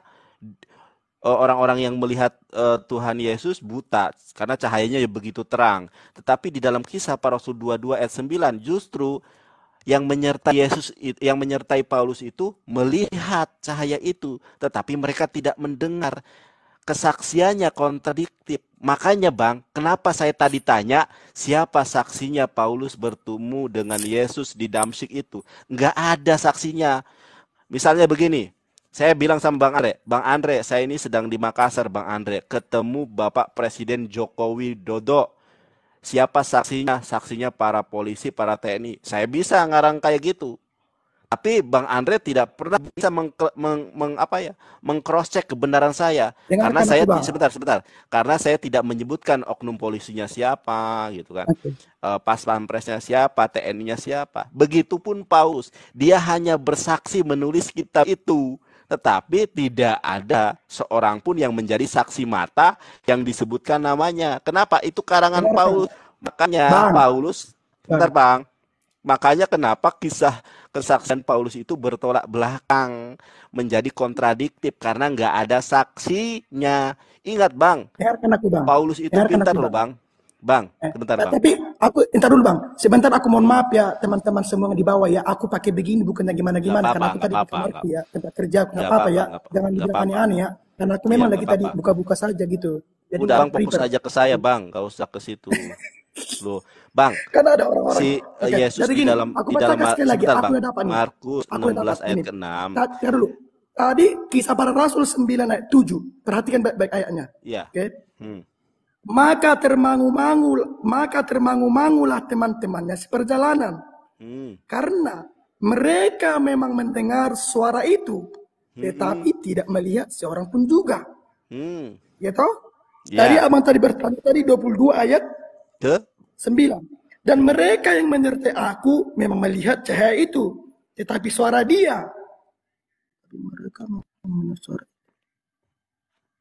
eh, orang-orang yang melihat eh, Tuhan Yesus buta karena cahayanya ya begitu terang. Tetapi di dalam kisah para rasul 22 ayat 9 justru yang menyertai Yesus yang menyertai Paulus itu melihat cahaya itu tetapi mereka tidak mendengar kesaksiannya kontradiktif. Makanya Bang, kenapa saya tadi tanya siapa saksinya Paulus bertemu dengan Yesus di Damsyik itu? Nggak ada saksinya. Misalnya begini, saya bilang sama Bang Andre, Bang Andre, saya ini sedang di Makassar, Bang Andre, ketemu Bapak Presiden Jokowi Dodo. Siapa saksinya? Saksinya para polisi, para TNI. Saya bisa ngarang kayak gitu tapi Bang Andre tidak pernah bisa meng, meng, meng apa ya mengcross check kebenaran saya Dengan karena saya bang. sebentar sebentar karena saya tidak menyebutkan oknum polisinya siapa gitu kan okay. Eh, pas pampresnya siapa TNI-nya siapa begitupun Paus dia hanya bersaksi menulis kitab itu tetapi tidak ada seorang pun yang menjadi saksi mata yang disebutkan namanya kenapa itu karangan Benar, Paulus makanya bang. Paulus bentar bang makanya kenapa kisah kesaksian Paulus itu bertolak belakang, menjadi kontradiktif karena nggak ada saksinya. Ingat bang, aku, bang. Paulus itu pintar loh bang. Bang, eh, sebentar eh, bang. Tapi aku, entar dulu bang. Sebentar aku mohon maaf ya teman-teman semua yang di bawah ya. Aku pakai begini bukannya gimana-gimana. Karena aku tadi apa, -apa ya. Tempat kerja aku apa-apa apa, ya. apa, Jangan dibilang aneh-aneh ya. Karena aku iya, memang ya, lagi tadi buka-buka saja gitu. Jadi Udah bang fokus aja ke saya bang. Gak usah ke situ. Loh, Bang. Kan ada orang-orang. Si eh, okay. Yesus Jadi gini, di dalam aku di dalam mar- lagi. Sebentar, aku dapat nih. Markus aku 16 ayat ke-6. Tadi nah, ya dulu. Tadi kisah para rasul 9 ayat 7. Perhatikan baik-baik ayatnya. Iya. Oke. Okay? Hmm. Maka termangu-mangu, maka termangu-mangulah teman-temannya seperjalanan. Hmm. Karena mereka memang mendengar suara itu, hmm. tetapi hmm. tidak melihat seorang pun juga. Hmm. Ya toh? Yeah. Tadi abang tadi bertanya tadi 22 ayat ke sembilan. Dan mereka yang menyertai aku memang melihat cahaya itu, tetapi suara dia. Tapi mereka mendengar suara.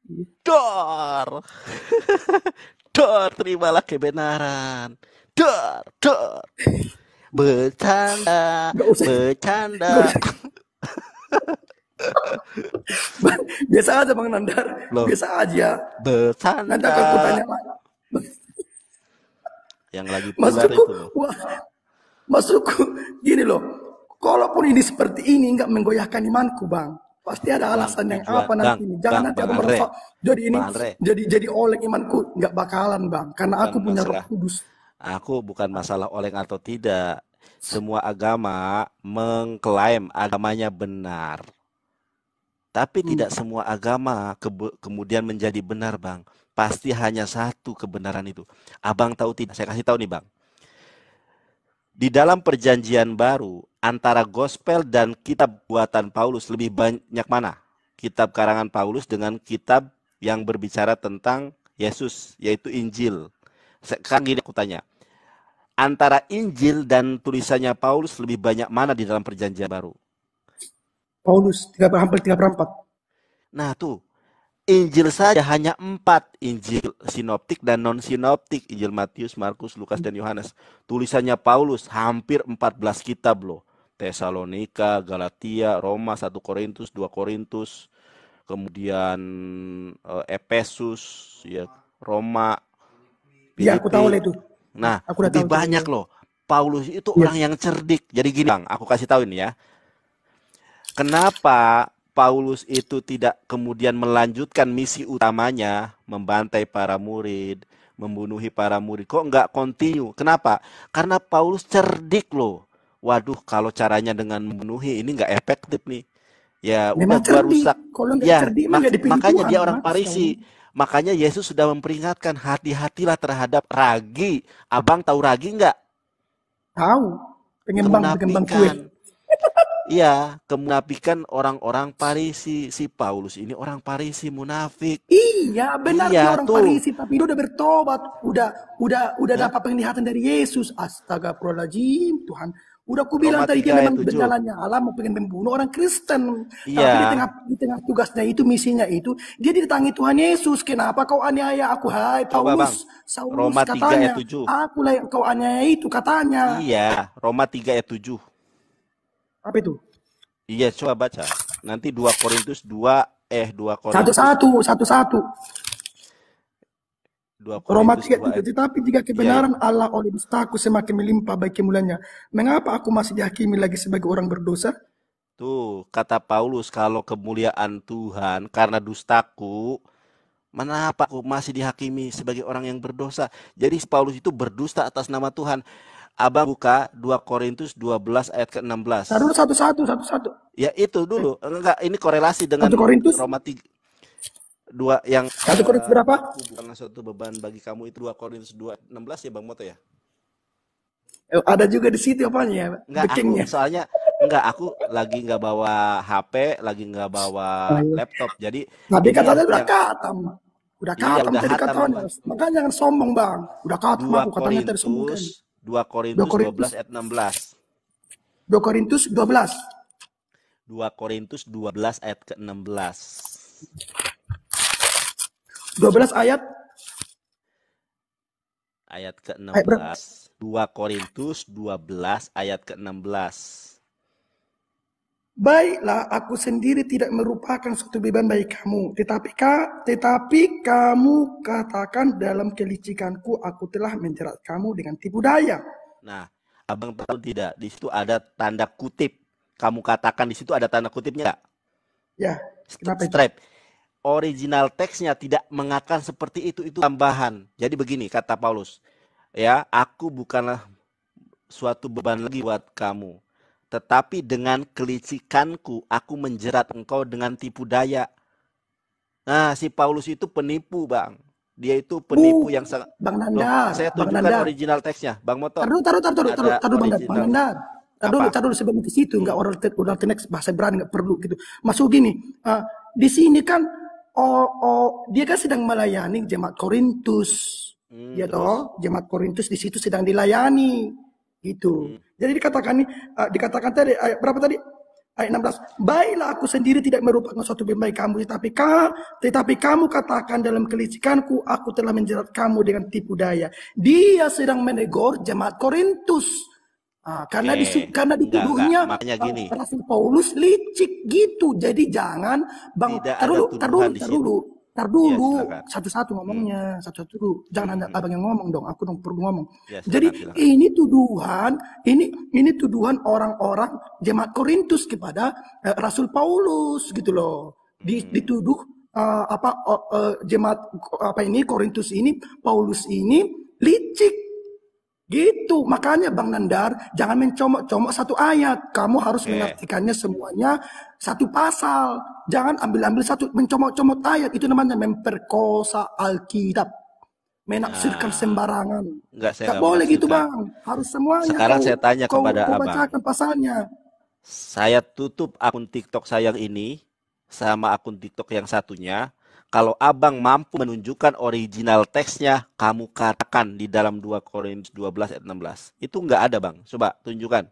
Iya. Dor, dor, terimalah kebenaran. Dor, dor. Bercanda, bercanda. Biasa aja Bang Nandar. Loh. Biasa aja. Bercanda. Nanti aku tanya lagi yang lagi populer itu. Wah, maksudku gini loh. Kalaupun ini seperti ini nggak menggoyahkan imanku, Bang. Pasti ada alasan bang, yang apa nanti ini. Jangan bang, nanti aku merasa jadi ini jadi jadi oleh imanku nggak bakalan, Bang. Karena aku punya masalah. Roh Kudus. Aku bukan masalah oleh atau tidak. Semua agama mengklaim agamanya benar. Tapi hmm. tidak semua agama ke kemudian menjadi benar, Bang. Pasti hanya satu kebenaran itu. Abang tahu tidak? Saya kasih tahu nih bang. Di dalam perjanjian baru, antara gospel dan kitab buatan Paulus lebih banyak mana? Kitab karangan Paulus dengan kitab yang berbicara tentang Yesus, yaitu Injil. Sekarang gini aku tanya, antara Injil dan tulisannya Paulus lebih banyak mana di dalam perjanjian baru? Paulus, tiga, hampir tiga perempat. Nah tuh, Injil saja hanya empat Injil sinoptik dan non sinoptik Injil Matius, Markus, Lukas dan Yohanes. Tulisannya Paulus hampir 14 kitab loh. Tesalonika, Galatia, Roma, 1 Korintus, 2 Korintus, kemudian uh, ya Roma. Iya, aku tahu itu. Nah, aku lebih tahu banyak itu. loh. Paulus itu yes. Iya. orang yang cerdik. Jadi gini, Bang, aku kasih tahu ini ya. Kenapa Paulus itu tidak kemudian melanjutkan misi utamanya membantai para murid, membunuhi para murid. Kok enggak kontinu? Kenapa? Karena Paulus cerdik loh. Waduh, kalau caranya dengan membunuhi ini enggak efektif nih. Ya, udah cerdik. rusak. ya, mak makanya dia orang Parisi. Makanya Yesus sudah memperingatkan hati-hatilah terhadap ragi. Abang tahu ragi enggak? Tahu. Pengembang pengembang kue. Iya, kemunafikan orang-orang Parisi. Si Paulus ini orang Parisi munafik. Iya, benar iya, orang Parisi, tapi dia udah bertobat, udah udah udah ya. dapat penglihatan dari Yesus. Astaga, prolajim Tuhan. Udah aku bilang tadi dia kan memang berjalannya ya, Allah mau pengen membunuh orang Kristen. Iya. Tapi di tengah di tengah tugasnya itu misinya itu dia ditangi Tuhan Yesus. Kenapa kau aniaya aku? Hai Paulus. Coba Saulus, Roma ya, katanya, 3 ayat 7. Aku lah kau aniaya itu katanya. Iya, Roma 3 ayat 7. Apa itu? Iya, coba baca. Nanti 2 Korintus 2 eh 2 Korintus. 1 1 1 satu. Korintus. Roma 3, 3. Tetapi jika iya. kebenaran ya. Allah oleh dustaku semakin melimpah baik kemuliaannya, mengapa aku masih dihakimi lagi sebagai orang berdosa? Tuh, kata Paulus, kalau kemuliaan Tuhan karena dustaku, Mana apa aku masih dihakimi sebagai orang yang berdosa? Jadi Paulus itu berdusta atas nama Tuhan. Abang buka 2 Korintus 12 ayat ke-16. Nah, satu-satu, satu-satu. Ya itu dulu. Enggak, ini korelasi dengan 1 Korintus. Roma 3. Dua yang satu Korintus eh, berapa? Bukanlah suatu beban bagi kamu itu 2 Korintus 2 16 ya Bang Moto ya? Eh, ada juga di situ apanya ya? Enggak, aku, soalnya enggak aku lagi enggak bawa HP, lagi enggak bawa iya. laptop. Jadi Nabi katanya udah katam. Udah iya, katam iya, jadi katanya. Makanya jangan sombong, Bang. Udah katam aku katanya tadi sombong. 2 Korintus, 2 Korintus 12 ayat 16. 2 Korintus 12. 2 Korintus 12 ayat ke-16. 12 ayat ayat ke-16. 2 Korintus 12 ayat ke-16. Baiklah, aku sendiri tidak merupakan suatu beban bagi kamu, tetapi ka, tetapi kamu katakan dalam kelicikanku aku telah menjerat kamu dengan tipu daya. Nah, abang tahu tidak? Di situ ada tanda kutip. Kamu katakan di situ ada tanda kutipnya. Ya. Kenapa? Strap. Original teksnya tidak mengatakan seperti itu. Itu tambahan. Jadi begini kata Paulus. Ya, aku bukanlah suatu beban lagi buat kamu tetapi dengan kelicikanku aku menjerat engkau dengan tipu daya. Nah, si Paulus itu penipu, Bang. Dia itu penipu uh, yang sangat Bang Nanda. Loh, saya tunjukkan Bang Nanda. original teksnya, Bang Motor. Taruh, taruh, taruh, taruh, taruh, taruh, Bang Nanda. Taruh, Taruh taruh sebelum ke situ, enggak oral text, oral text bahasa berani enggak perlu gitu. Masuk gini, uh, di sini kan oh, oh, dia kan sedang melayani jemaat Korintus. Iya hmm, ya toh, jemaat Korintus di situ sedang dilayani. Gitu. Hmm. Jadi dikatakan uh, dikatakan tadi ayat berapa tadi? Ayat 16. Baiklah aku sendiri tidak merupakan suatu pembaik kamu, tetapi kamu, tetapi kamu katakan dalam kelicikanku, aku telah menjerat kamu dengan tipu daya. Dia sedang menegur jemaat Korintus. Nah, karena okay. di karena di tubuhnya eh, Rasul Paulus licik gitu. Jadi jangan bang terlalu terlalu terlalu Ntar dulu ya, satu-satu hmm. ngomongnya, hmm. satu-satu dulu. Jangan hmm. hanya abang yang ngomong dong, aku dong perlu ngomong. Ya, Jadi silakan. ini tuduhan, ini ini tuduhan orang-orang jemaat Korintus kepada eh, Rasul Paulus gitu loh. Di, hmm. Dituduh uh, apa uh, jemaat apa ini Korintus ini Paulus ini licik Gitu, makanya Bang Nandar jangan mencomok-comok satu ayat. Kamu harus okay. mengartikannya semuanya satu pasal. Jangan ambil-ambil satu mencomok-comok ayat. Itu namanya memperkosa Alkitab. Menafsirkan nah, sembarangan. Enggak, saya gak boleh gitu, Bang. Harus semuanya. Sekarang saya tanya kau, kepada kau, Abang. pasalnya. Saya tutup akun TikTok saya ini sama akun TikTok yang satunya kalau abang mampu menunjukkan original teksnya, kamu katakan di dalam 2 Korintus 12 ayat 16. Itu nggak ada bang. Coba tunjukkan.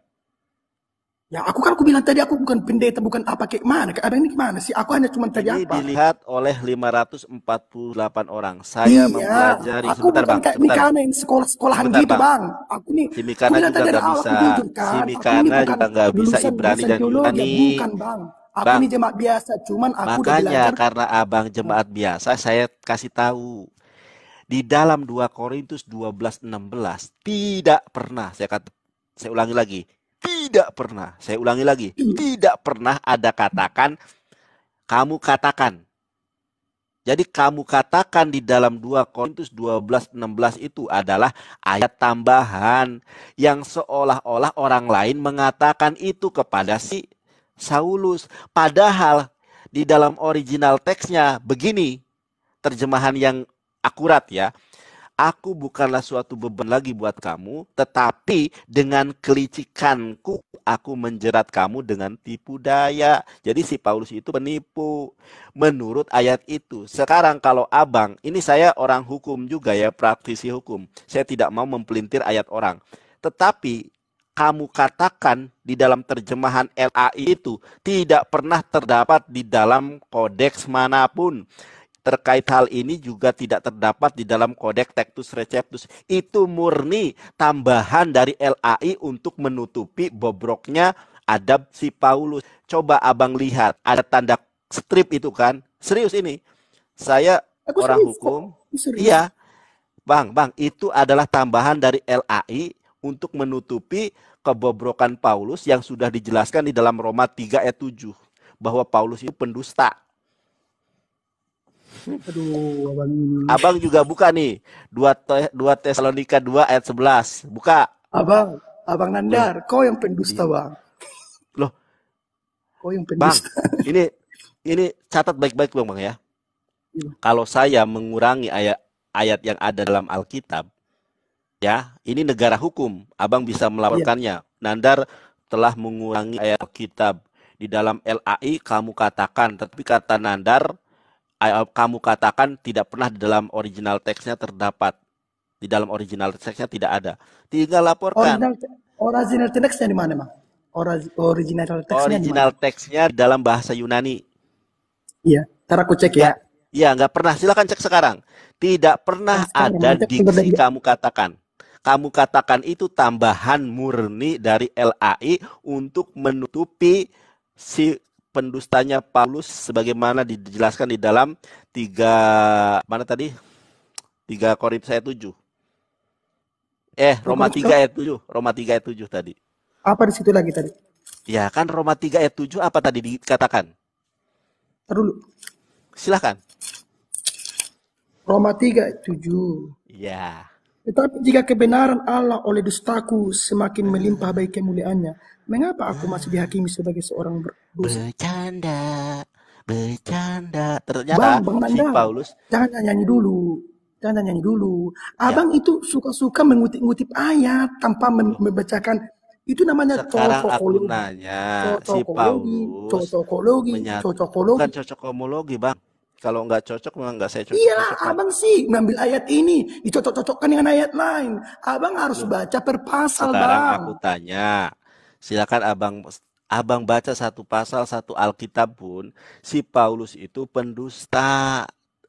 Ya aku kan aku bilang tadi aku bukan pendeta, bukan apa kayak mana. Kayak abang ini gimana sih? Aku hanya cuma tadi ini apa. dilihat oleh 548 orang. Saya iya, mempelajari. Aku sebentar bukan bang, kayak sekolah-sekolahan gitu bang. bang. Aku nih. Si Mikana juga nggak bisa. Si Mikana juga nggak bisa. Ibrani dan Yunani. Ya, bukan bang. Aku ini jemaat biasa, cuman aku makanya udah karena abang jemaat biasa, saya kasih tahu di dalam 2 Korintus 12:16 tidak pernah saya kata saya ulangi lagi tidak pernah saya ulangi lagi hmm. tidak pernah ada katakan kamu katakan jadi kamu katakan di dalam 2 Korintus 12:16 itu adalah ayat tambahan yang seolah-olah orang lain mengatakan itu kepada si Saulus. Padahal di dalam original teksnya begini terjemahan yang akurat ya. Aku bukanlah suatu beban lagi buat kamu, tetapi dengan kelicikanku aku menjerat kamu dengan tipu daya. Jadi si Paulus itu penipu menurut ayat itu. Sekarang kalau abang, ini saya orang hukum juga ya, praktisi hukum. Saya tidak mau mempelintir ayat orang. Tetapi kamu katakan di dalam terjemahan LAI itu tidak pernah terdapat di dalam kodeks manapun. Terkait hal ini juga tidak terdapat di dalam kodeks tektus Receptus. Itu murni tambahan dari LAI untuk menutupi bobroknya adab si Paulus. Coba abang lihat, ada tanda strip itu kan. Serius ini. Saya Aku orang serius, hukum. Iya. Bang, bang, itu adalah tambahan dari LAI untuk menutupi kebobrokan Paulus yang sudah dijelaskan di dalam Roma 3 ayat 7 bahwa Paulus itu pendusta. Aduh, abang. abang juga buka nih. 2 2 Tesalonika 2 ayat 11. Buka. Abang, Abang Nandar, loh. kau yang pendusta, iya. Bang. Loh. Kau yang pendusta. Bang, ini ini catat baik-baik Bang, Bang ya. Iya. Kalau saya mengurangi ayat ayat yang ada dalam Alkitab, ya ini negara hukum abang bisa iya. melaporkannya ya. Nandar telah mengurangi ayat kitab di dalam LAI kamu katakan tapi kata Nandar eh, kamu katakan tidak pernah di dalam original teksnya terdapat di dalam original teksnya tidak ada tinggal laporkan original, original teksnya di mana mah original teksnya original teksnya dalam bahasa Yunani iya ntar aku cek ya iya nggak pernah silakan cek sekarang tidak pernah nah, ada diksi kamu katakan kamu katakan itu tambahan murni dari LAI untuk menutupi si pendustanya Paulus sebagaimana dijelaskan di dalam tiga mana tadi? tiga Korintus ayat 7. Eh, Roma tiga ayat 7, Roma tiga ayat 7 tadi. Apa di situ lagi tadi? Ya, kan Roma tiga ayat 7 apa tadi dikatakan? dulu. Silahkan. Roma tiga ayat 7. Tetapi jika kebenaran Allah oleh dustaku semakin melimpah baik kemuliaannya, mengapa aku masih dihakimi sebagai seorang berdosa? Bercanda, bercanda. Ternyata bang, bang Nanda, si Paulus. Jangan nyanyi dulu. Jangan nyanyi dulu. Ya. Abang ya. itu suka-suka mengutip-ngutip ayat tanpa hmm. membacakan itu namanya Sekarang cocokologi. Aku nanya, cocokologi, si cocokologi, cocokologi. cocokologi, Bang. Kalau nggak cocok memang nggak saya cocok. Iyalah, cocok. abang sih ngambil ayat ini dicocok-cocokkan dengan ayat lain. Abang harus iya. baca per pasal, Sekarang bang. aku tanya, silakan abang abang baca satu pasal satu Alkitab pun si Paulus itu pendusta.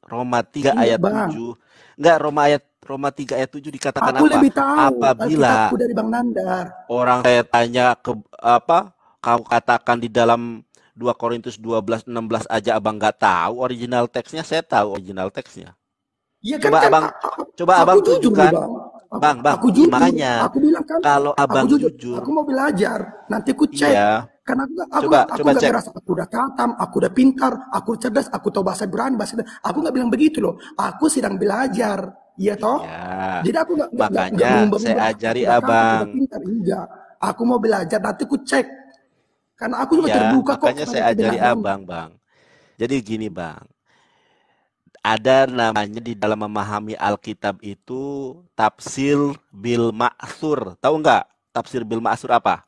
Roma 3 iya, ayat bang. 7. Enggak, Roma ayat Roma 3 ayat 7 dikatakan aku apa? Lebih tahu apabila dari Bang Nandar. Orang saya tanya ke apa? Kau katakan di dalam 2 Korintus 12 16 aja abang nggak tahu original teksnya saya tahu original teksnya. Iya kan, coba kan, abang aku, coba aku abang tunjukkan. Bang. bang, bang, aku jujur. makanya aku bilang kan, kalau abang aku jujur, jujur, aku mau belajar, nanti ku cek. Iya. Karena aku, aku, coba, aku coba gak cek. merasa aku udah tatam, aku udah pintar, aku cerdas, aku tahu bahasa Ibrani, bahasa Aku nggak bilang begitu loh. Aku sedang belajar. Iya toh? Iya. Jadi aku nggak makanya gak, gak, gak, saya ajari abang. aku, pintar, aku mau belajar, nanti ku cek karena aku juga ya, terbuka kok. Makanya saya ajari abang, bang. Jadi gini, bang. Ada namanya di dalam memahami Alkitab itu tafsir bil maksur. Tahu nggak tafsir bil maksur apa?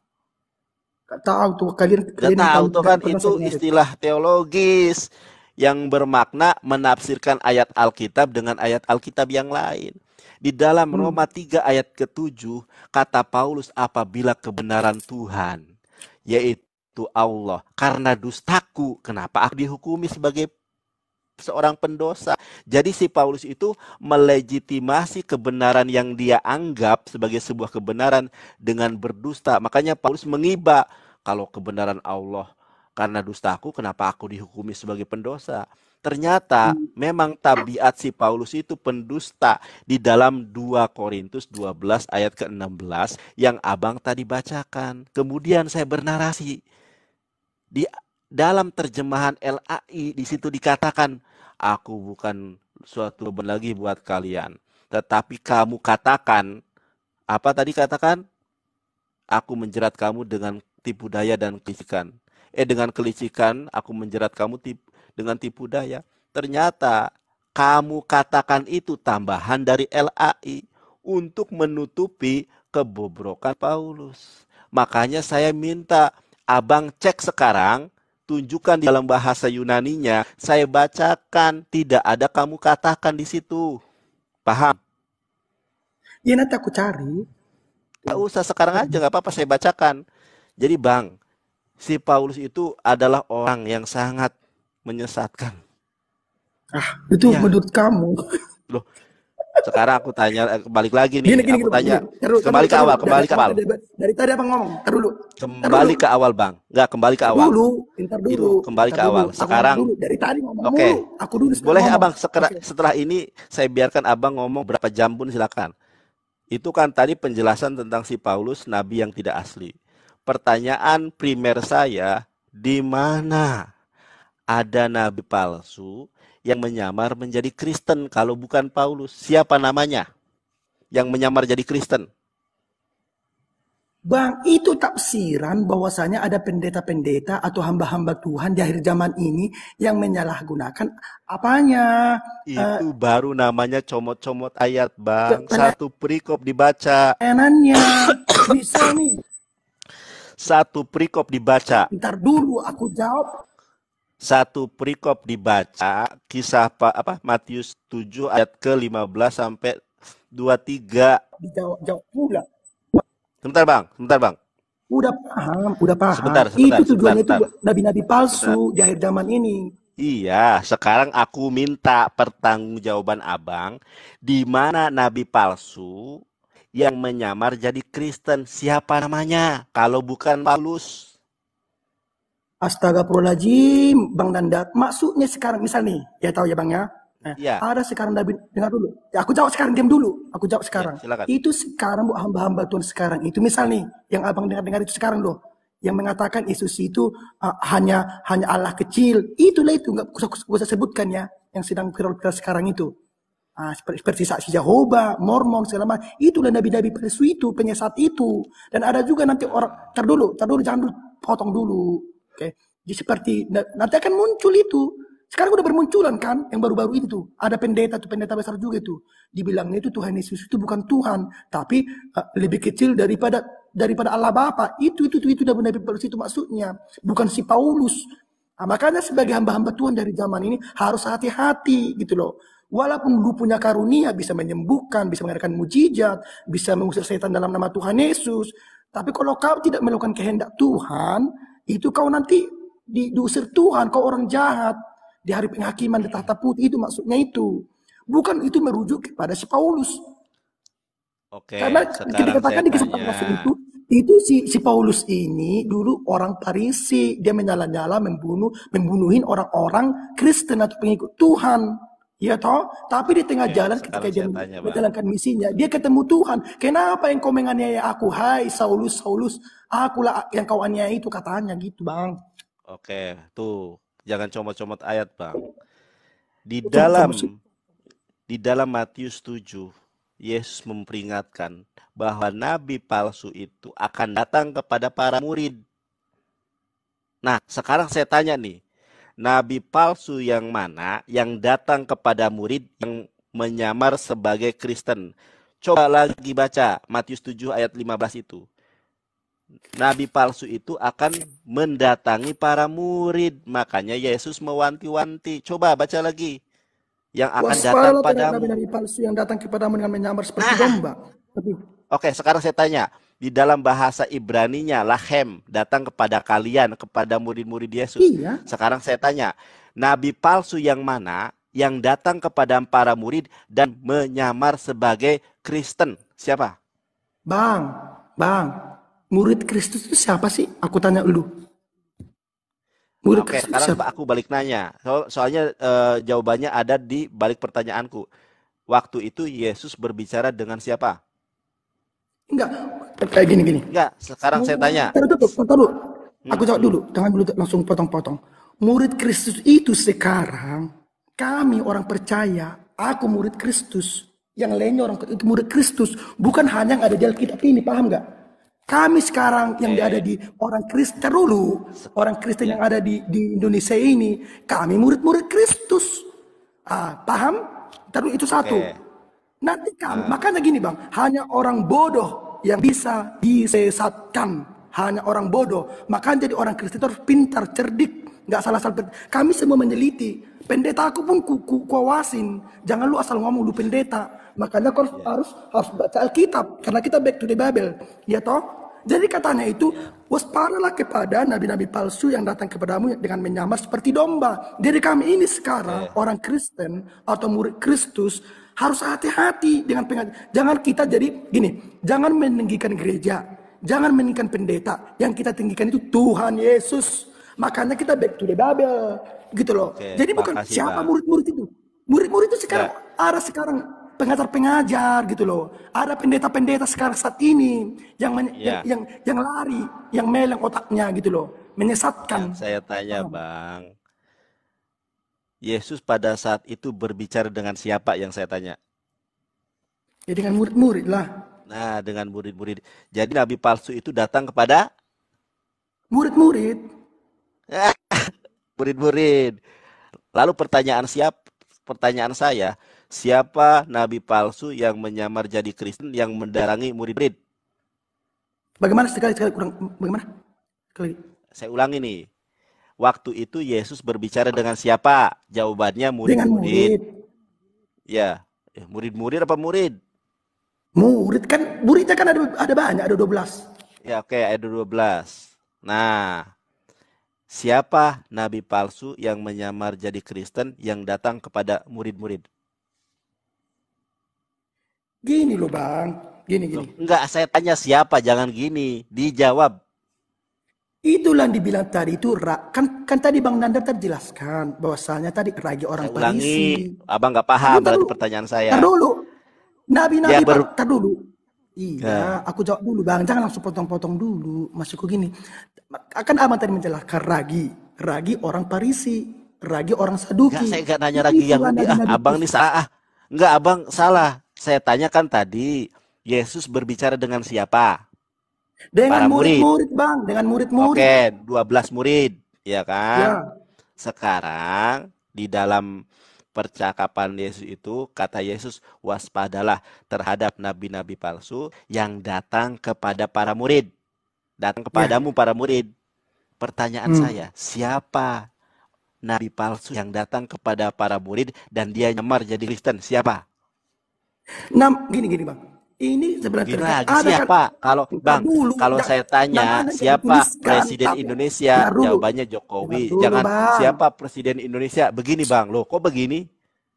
tahu tuh kalian. kalian tahu tuh kan itu istilah teologis yang bermakna menafsirkan ayat Alkitab dengan ayat Alkitab yang lain. Di dalam hmm. Roma 3 ayat ketujuh kata Paulus apabila kebenaran Tuhan yaitu itu Allah. Karena dustaku, kenapa aku dihukumi sebagai seorang pendosa? Jadi si Paulus itu melegitimasi kebenaran yang dia anggap sebagai sebuah kebenaran dengan berdusta. Makanya Paulus mengiba kalau kebenaran Allah karena dustaku, kenapa aku dihukumi sebagai pendosa? Ternyata hmm. memang tabiat si Paulus itu pendusta di dalam 2 Korintus 12 ayat ke-16 yang Abang tadi bacakan. Kemudian saya bernarasi di dalam terjemahan LAI di situ dikatakan aku bukan suatu beban lagi buat kalian tetapi kamu katakan apa tadi katakan aku menjerat kamu dengan tipu daya dan kelicikan eh dengan kelicikan aku menjerat kamu tip, dengan tipu daya ternyata kamu katakan itu tambahan dari LAI untuk menutupi kebobrokan Paulus makanya saya minta Abang cek sekarang, tunjukkan di dalam bahasa Yunaninya. Saya bacakan, tidak ada kamu katakan di situ. Paham? Ya nanti aku cari. Gak usah sekarang aja, nggak apa-apa saya bacakan. Jadi bang, si Paulus itu adalah orang yang sangat menyesatkan. Ah, itu ya. menurut kamu. Loh, sekarang aku tanya eh, balik lagi nih. Gini, gini, aku gini, tanya. Gini. Teru, kembali teru, ke awal, kembali ke awal. Dari, dari tadi apa ngomong? Entar Kembali ke awal, Bang. nggak kembali ke awal. Dulu, pintar dulu. Kembali ke awal. Sekarang dari tadi ngomong Oke. Okay. Aku dulu Boleh ya, ngomong. Abang sekera, okay. setelah ini saya biarkan Abang ngomong berapa jam pun silakan. Itu kan tadi penjelasan tentang si Paulus nabi yang tidak asli. Pertanyaan primer saya, di mana ada nabi palsu yang menyamar menjadi Kristen kalau bukan Paulus? Siapa namanya yang menyamar jadi Kristen? Bang, itu tafsiran bahwasanya ada pendeta-pendeta atau hamba-hamba Tuhan di akhir zaman ini yang menyalahgunakan apanya? Itu uh, baru namanya comot-comot ayat, Bang. Satu perikop dibaca. Enannya bisa nih. Satu perikop dibaca. Ntar dulu aku jawab satu perikop dibaca kisah pak apa Matius 7 ayat ke-15 sampai 23. dijawab jauh pula. Sebentar Bang, sebentar Bang. Udah paham, udah paham. Sebentar, sebentar, itu tujuannya sebentar, itu nabi-nabi palsu sebentar. di akhir zaman ini. Iya, sekarang aku minta pertanggungjawaban Abang di mana nabi palsu yang menyamar jadi Kristen siapa namanya kalau bukan Paulus? Astaga Astagfirullahaladzim, Bang Nanda. Maksudnya sekarang, misal nih, ya tahu ya Bang ya. Nah, ya. Ada sekarang Nabi dengar dulu. Ya, aku jawab sekarang diam dulu. Aku jawab iya, sekarang. Ya, itu sekarang buat hamba-hamba Tuhan sekarang. Itu misal nih yang abang dengar-dengar itu sekarang loh. Yang mengatakan Yesus itu uh, hanya hanya Allah kecil. Itulah itu nggak usah, usah sebutkan ya. Yang sedang viral-viral sekarang itu. Uh, seperti, seperti saksi Jehovah, Mormon segala macam. Itulah nabi-nabi palsu itu, penyesat itu. Dan ada juga nanti orang. terdulu, terdulu jangan dulu, potong dulu. Oke. Jadi seperti nanti akan muncul itu. Sekarang udah bermunculan kan yang baru-baru itu. Ada pendeta tuh pendeta besar juga itu. Dibilangnya itu Tuhan Yesus itu bukan Tuhan, tapi uh, lebih kecil daripada daripada Allah Bapa. Itu itu itu itu dan Nabi Paulus itu maksudnya, bukan si Paulus. Nah, makanya sebagai hamba-hamba Tuhan dari zaman ini harus hati-hati gitu loh. Walaupun lu punya karunia bisa menyembuhkan, bisa mengadakan mujizat, bisa mengusir setan dalam nama Tuhan Yesus, tapi kalau kau tidak melakukan kehendak Tuhan, itu kau nanti di, diusir Tuhan, kau orang jahat. Di hari penghakiman di tahta putih itu maksudnya itu. Bukan itu merujuk kepada si Paulus. Oke. Karena dikatakan di kesempatan tanya. itu itu si, si Paulus ini dulu orang Parisi dia menyala-nyala membunuh membunuhin orang-orang Kristen atau pengikut Tuhan Ya toh, tapi di tengah ya, jalan ketika dia menjalankan misinya, dia ketemu Tuhan. Kenapa yang kau menganiaya aku? Hai Saulus, Saulus, akulah yang kau aniaya itu katanya gitu, Bang. Oke, tuh jangan comot-comot ayat, Bang. Di Betul, dalam di dalam Matius 7, Yesus memperingatkan bahwa nabi palsu itu akan datang kepada para murid. Nah, sekarang saya tanya nih, nabi palsu yang mana yang datang kepada murid yang menyamar sebagai Kristen. Coba lagi baca Matius 7 ayat 15 itu. Nabi palsu itu akan mendatangi para murid. Makanya Yesus mewanti-wanti. Coba baca lagi. Yang akan datang pada Nabi-nabi palsu yang datang kepada dengan menyamar seperti nah. domba. Oke, sekarang saya tanya di dalam bahasa Ibrani-nya lahem datang kepada kalian kepada murid-murid Yesus. Iya. Sekarang saya tanya, nabi palsu yang mana yang datang kepada para murid dan menyamar sebagai Kristen? Siapa? Bang, Bang, murid Kristus itu siapa sih? Aku tanya dulu. Murid Oke, Kristus sekarang siapa? aku balik nanya. So, soalnya e, jawabannya ada di balik pertanyaanku. Waktu itu Yesus berbicara dengan siapa? Enggak, kayak gini gini enggak sekarang saya tanya taruh, taruh, taruh. Hmm. aku jawab dulu jangan dulu langsung potong-potong murid Kristus itu sekarang kami orang percaya aku murid Kristus yang lainnya orang itu murid Kristus bukan hanya yang ada di Alkitab ini paham nggak kami sekarang yang eh. ada di orang Kristen dulu orang Kristen ya. yang ada di di Indonesia ini kami murid-murid Kristus ah paham Terus itu satu okay. nanti kamu. hmm. makanya gini bang hanya orang bodoh yang bisa disesatkan hanya orang bodoh. Maka jadi orang Kristen itu harus pintar, cerdik, nggak salah salah. Kami semua meneliti. Pendeta aku pun ku, ku, kuawasin. Jangan lu asal ngomong lu pendeta. Makanya kau yeah. harus harus baca Alkitab karena kita back to the Bible. Ya toh? Jadi katanya itu waspadalah kepada nabi-nabi palsu yang datang kepadamu dengan menyamar seperti domba. Jadi kami ini sekarang yeah. orang Kristen atau murid Kristus harus hati-hati dengan pengajian. Jangan kita jadi gini, jangan meninggikan gereja, jangan meninggikan pendeta. Yang kita tinggikan itu Tuhan Yesus. Makanya kita back to the Bible gitu loh. Oke, jadi bukan makasih, siapa murid-murid itu. Murid-murid itu sekarang ya. arah sekarang pengajar-pengajar gitu loh. Ada pendeta-pendeta sekarang saat ini yang ya. yang, yang yang lari, yang meleng otaknya gitu loh, menyesatkan. Ya, saya tanya, oh. Bang Yesus pada saat itu berbicara dengan siapa yang saya tanya? Ya dengan murid-murid lah. Nah, dengan murid-murid. Jadi nabi palsu itu datang kepada murid-murid. murid-murid. Lalu pertanyaan siap pertanyaan saya, siapa nabi palsu yang menyamar jadi Kristen yang mendarangi murid-murid? Bagaimana sekali sekali kurang bagaimana? Sekali. Saya ulangi nih. Waktu itu Yesus berbicara dengan siapa? Jawabannya murid-murid. Ya, eh, murid-murid apa murid? Murid kan muridnya kan ada ada banyak, ada 12. Ya, oke, okay, ada 12. Nah, siapa nabi palsu yang menyamar jadi Kristen yang datang kepada murid-murid? Gini loh, Bang. Gini gini. Enggak, saya tanya siapa, jangan gini. Dijawab. Itulah yang dibilang tadi itu rak kan kan tadi Bang Nandar terjelaskan jelaskan bahwasanya tadi ragi orang saya ulangi, Parisi. Abang nggak paham berarti pertanyaan saya. Tar dulu. Nabi Nabi ya, ber... tar dulu. Iya, ya. aku jawab dulu Bang, jangan langsung potong-potong dulu. kok gini. Akan Abang tadi menjelaskan ragi, ragi orang Parisi, ragi orang Saduki. Enggak, saya nggak nanya ragi yang ah, Nabi, ah, Abang nih salah. Enggak, Abang salah. Saya tanyakan tadi Yesus berbicara dengan siapa? Dengan murid-murid, murid, Bang, dengan murid-murid. Oke, 12 murid, ya kan? Ya. Sekarang di dalam percakapan Yesus itu kata Yesus waspadalah terhadap nabi-nabi palsu yang datang kepada para murid. Datang ya. kepadamu ya. para murid. Pertanyaan hmm. saya, siapa nabi palsu yang datang kepada para murid dan dia nyamar jadi Kristen? Siapa? Nam, gini gini, Bang ini sebenarnya lagi ada kan siapa kan, kalau bang dulu, kalau ya, saya tanya siapa kan, presiden Indonesia baru, jawabannya Jokowi dulu, jangan bang. siapa presiden Indonesia begini bang lo, kok begini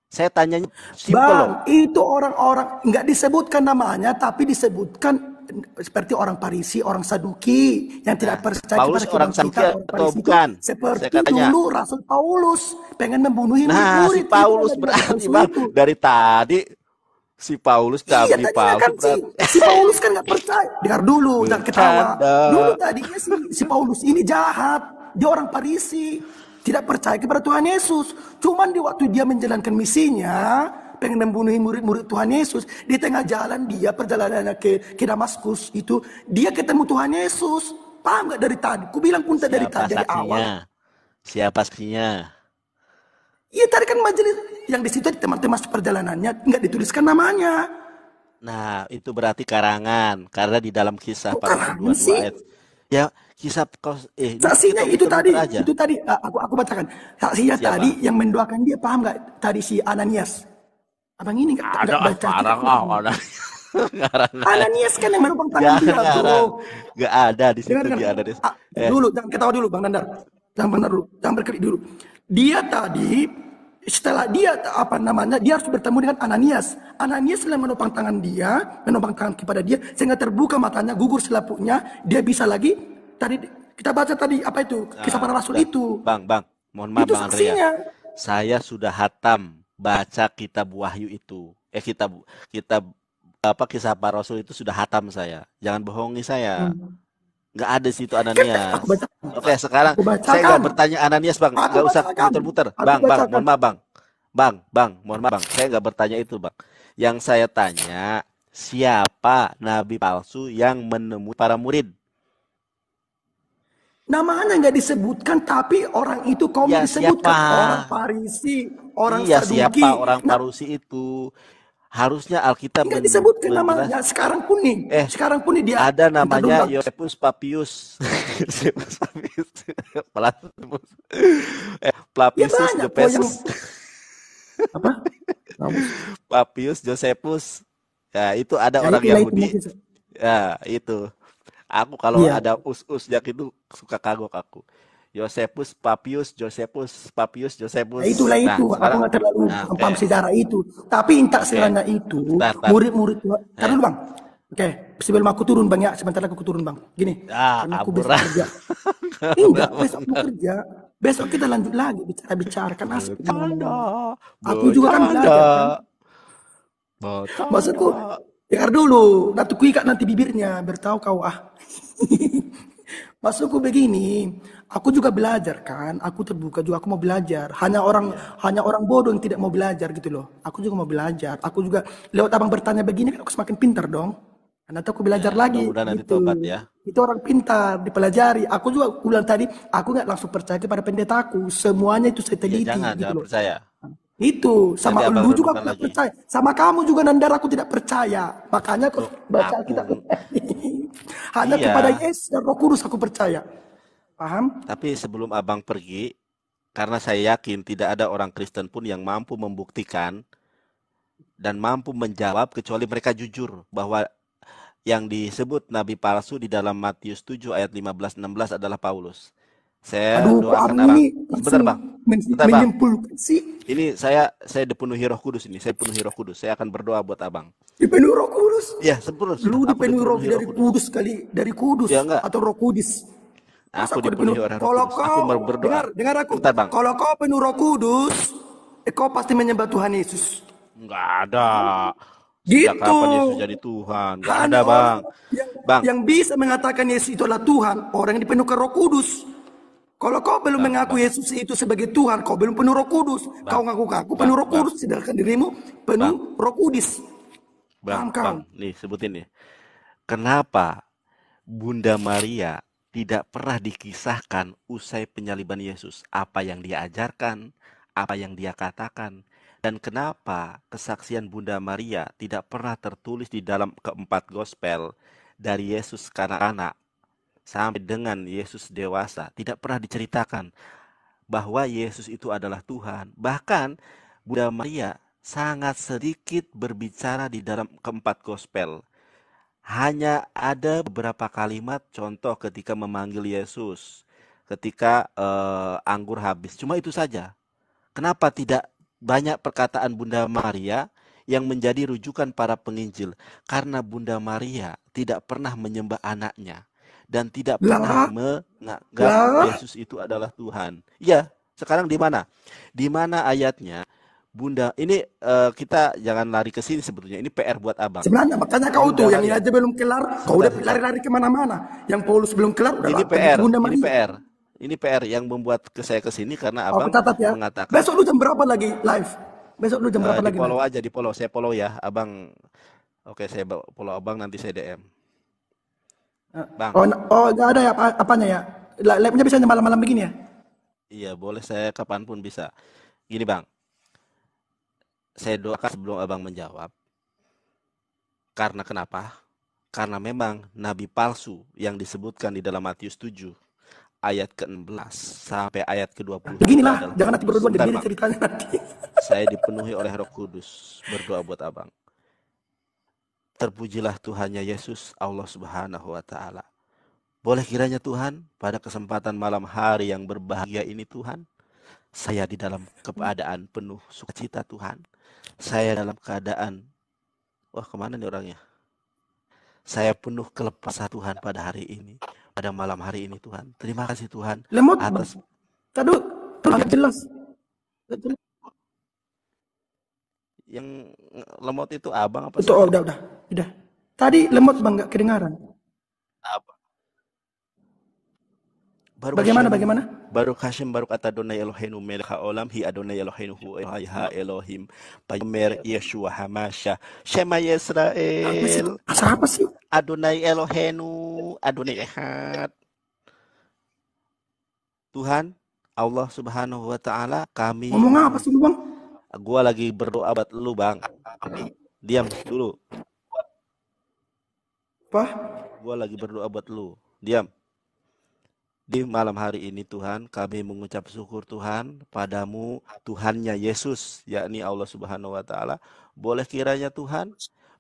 saya tanya. bang loh. itu orang-orang nggak disebutkan namanya tapi disebutkan eh, seperti orang Parisi, orang Saduki yang tidak nah, percaya Paulus kepada orang kita, orang atau Parisi bukan? Itu, seperti saya katanya. dulu Rasul Paulus pengen membunuh nah, murid. Nah, si Paulus berarti bang, dari tadi si Paulus tapi iya, kan si, si Paulus kan nggak percaya dengar dulu jangan ketawa dulu tadinya kan si, si Paulus ini jahat dia orang Parisi tidak percaya kepada Tuhan Yesus cuman di waktu dia menjalankan misinya pengen membunuh murid-murid Tuhan Yesus di tengah jalan dia perjalanan ke ke Damaskus itu dia ketemu Tuhan Yesus paham nggak dari tadi ku bilang pun dari tadi dari awal siapa pastinya Iya tarikan majelis yang di situ di teman-teman perjalanannya nggak dituliskan namanya. Nah itu berarti karangan karena di dalam kisah para dua ayat ya kisah kos eh, saksinya itu tadi aja. itu tadi ah, aku aku bacakan saksinya Siapa? tadi yang mendoakan dia paham nggak tadi si Ananias abang ini nggak ada baca karang ah, ah, Ananias kan yang menumpang tangan dia nggak ada di sini dia ada di eh. dulu jangan ketawa dulu bang Nandar jangan benar dulu jangan berkerik dulu dia tadi setelah dia apa namanya dia harus bertemu dengan Ananias. Ananias setelah menopang tangan dia, menopang tangan kepada dia sehingga terbuka matanya, gugur selaputnya, dia bisa lagi tadi kita baca tadi apa itu? Kisah para rasul nah, itu. Bang, Bang, mohon maaf itu Bang saksinya. Saya sudah hatam baca kitab Wahyu itu. Eh kitab kitab apa kisah para rasul itu sudah hatam saya. Jangan bohongi saya. Hmm. Nggak ada situ Ananias. Kan Oke, sekarang saya nggak kan. bertanya Ananias, Bang. Nggak usah kan. muter-muter. Bang, Bang, mohon maaf, Bang. Bang, Bang, mohon maaf, Bang. Saya nggak bertanya itu, Bang. Yang saya tanya, siapa nabi palsu yang menemui para murid? Namanya nggak disebutkan, tapi orang itu kau ya, disebutkan. Siapa? Orang Parisi, orang iya, Saduki. siapa orang nah. itu? harusnya Alkitab tidak disebutkan namanya sekarang pun nih eh, sekarang pun nih dia ada namanya Yosefus Papius Papius Platus eh, ya, Papius ya Josephus apa Papius Josephus ya itu ada ya, orang Yahudi mungkin. ya itu aku kalau ya. ada us-us jak itu suka kagok aku Josephus, Papius, Josephus, Papius, Josephus. Nah, itulah nah, itu. Sekarang, Aku nggak terlalu nah, okay. paham sejarah itu. Tapi intak okay. itu murid-murid Tuhan. Eh. -murid, Taruh dulu bang. Oke, okay. sebelum aku turun bang ya, sebentar aku turun bang. Gini, ah, aku besok kerja. Enggak, besok aku kerja. Besok kita lanjut lagi bicara-bicara kan asik. Aku juga kan belajar. Kan? Maksudku, dengar dulu. Nanti kuikat nanti bibirnya, bertau kau ah. Maksudku begini, aku juga belajar kan, aku terbuka juga aku mau belajar. Hanya orang yeah. hanya orang bodoh yang tidak mau belajar gitu loh. Aku juga mau belajar. Aku juga lewat abang bertanya begini kan aku semakin pintar dong. Nanti aku belajar ya, lagi. Mudah gitu. tobat ya. Itu orang pintar, dipelajari. Aku juga ulang tadi, aku nggak langsung percaya kepada pendetaku. Semuanya itu saya teliti. Ya, jangan, gitu jangan loh. percaya. Itu sama Nanti juga aku tidak percaya, sama kamu juga Nandar aku tidak percaya. Makanya aku baca aku. kita hanya iya. kepada Yesus dan Roh Kudus aku percaya. Paham? Tapi sebelum Abang pergi, karena saya yakin tidak ada orang Kristen pun yang mampu membuktikan dan mampu menjawab kecuali mereka jujur bahwa yang disebut nabi palsu di dalam Matius 7 ayat 15 16 adalah Paulus. Saya Aduh, doa Pak Ini Sebentar, Bang. Sebentar, Bang. Ini saya saya dipenuhi Roh Kudus ini. Saya penuhi Roh Kudus. Saya akan berdoa buat Abang. Dipenuhi Roh Kudus? Ya, sempurna. Lu dipenuhi Roh dari kudus. kudus kali, dari Kudus ya, enggak. atau Roh Kudus. Aku, aku dipenuhi Roh Kudus. Kau, aku berdoa. Dengar, dengar aku. Bentar, Bang. Kalau kau penuh Roh Kudus, eh, kau pasti menyembah Tuhan Yesus. Enggak ada. Gitu. kapan Yesus jadi Tuhan? Enggak kan ada bang. Yang, bang. Yang bisa mengatakan Yesus itu adalah Tuhan, orang yang dipenuhi Roh Kudus. Kalau kau belum Bapak. mengaku Yesus itu sebagai Tuhan, kau belum penuh Roh Kudus. Bapak. Kau ngaku aku penuh Roh Kudus, sedangkan dirimu penuh Bapak. Roh Kudus. Bang, Bang, nih sebutin nih. Kenapa Bunda Maria tidak pernah dikisahkan usai penyaliban Yesus, apa yang dia ajarkan, apa yang dia katakan, dan kenapa kesaksian Bunda Maria tidak pernah tertulis di dalam keempat gospel dari Yesus karena anak? sampai dengan Yesus dewasa tidak pernah diceritakan bahwa Yesus itu adalah Tuhan. Bahkan Bunda Maria sangat sedikit berbicara di dalam keempat gospel. Hanya ada beberapa kalimat contoh ketika memanggil Yesus, ketika eh, anggur habis. Cuma itu saja. Kenapa tidak banyak perkataan Bunda Maria yang menjadi rujukan para penginjil? Karena Bunda Maria tidak pernah menyembah anaknya dan tidak pernah menganggap Yesus itu adalah Tuhan. Iya, sekarang di mana? Di mana ayatnya? Bunda, ini uh, kita jangan lari ke sini sebetulnya. Ini PR buat abang. Sebenarnya makanya kau tuh yang ini aja belum kelar, kau udah lari-lari kemana-mana. Yang Paulus belum kelar. Udah ini PR. Bunda ini PR. Ini PR yang membuat ke saya ke sini karena abang ya. mengatakan. Besok lu jam berapa lagi live? Besok lu jam eh, berapa uh, lagi? follow aja, di follow. Saya follow ya, abang. Oke, saya follow abang nanti saya DM. Bang. Oh, oh nggak ada ya apa, apanya ya? Live-nya bisa malam-malam begini ya? Iya, boleh saya kapanpun bisa. Gini Bang, saya doakan sebelum abang menjawab. Karena kenapa? Karena memang nabi palsu yang disebutkan di dalam Matius 7 ayat ke-16 sampai ayat ke-20. Beginilah, jangan nanti berdua jadi ceritanya nanti. Saya dipenuhi oleh Roh Kudus. Berdoa buat abang. Terpujilah Tuhannya Yesus Allah Subhanahu wa taala. Boleh kiranya Tuhan pada kesempatan malam hari yang berbahagia ini Tuhan, saya di dalam keadaan penuh sukacita Tuhan. Saya dalam keadaan wah kemana nih orangnya? Saya penuh kelepasan Tuhan pada hari ini, pada malam hari ini Tuhan. Terima kasih Tuhan Lemot, atas Tadu, jelas. Tadu. Yang lemot itu abang apa? Itu oh, udah udah udah. Tadi lemot bang nggak kedengaran. Abang. Baru bagaimana Hashim, bagaimana? Baru Hashim baru kata donai Elohim melech olam hi Adonai Elohim hu ha Elohim pamer Yeshua Hamasha Shema Yisrael. Asa apa sih? Adonai Elohimu Adonai Ehad. Tuhan Allah Subhanahu wa taala kami Ngomong apa sih Bang? Gua lagi berdoa buat lu, Bang. Diam dulu. Apa? Gua lagi berdoa buat lu. Diam. Di malam hari ini Tuhan, kami mengucap syukur Tuhan padamu, Tuhannya Yesus, yakni Allah Subhanahu wa taala. Boleh kiranya Tuhan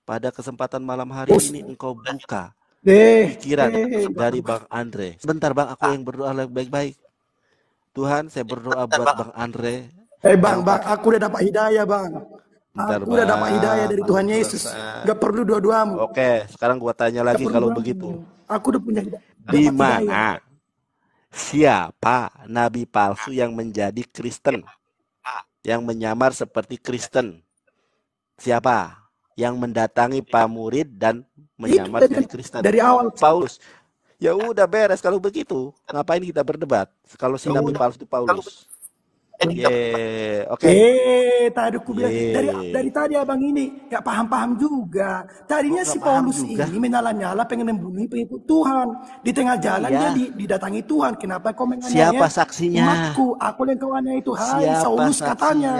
pada kesempatan malam hari ini engkau buka eh, pikiran eh, eh. dari Bang Andre. Sebentar Bang, aku yang berdoa baik-baik. Tuhan, saya berdoa buat Bang Andre Eh hey bang, bang, aku udah dapat hidayah bang. Bentar, aku bang. udah dapat hidayah dari Tuhan Yesus. Gak perlu dua-duamu. Oke, sekarang gua tanya lagi kalau begitu. Aku udah punya hidayah. Di mana siapa nabi palsu yang menjadi Kristen? Yang menyamar seperti Kristen? Siapa? Yang mendatangi Pak murid dan menyamar iya, dari, Kristen. Dari awal Paulus. Ya udah beres kalau begitu. Ngapain kita berdebat? Kalau si ya nabi palsu itu Paulus. Jadi oke. Okay. Iya, eh, tadi aku bilang yeah. dari iya, iya. dari tadi abang ini nggak ya paham-paham juga. Tadinya oh, si Paulus juga. ini menyala-nyala pengen membunuh pengikut Tuhan. Di tengah jalan yeah. dia didatangi Tuhan. Kenapa kau menganiaya? Siapa saksinya? Umatku, aku yang kau itu. Hai, Siapa Saulus saksinya? katanya.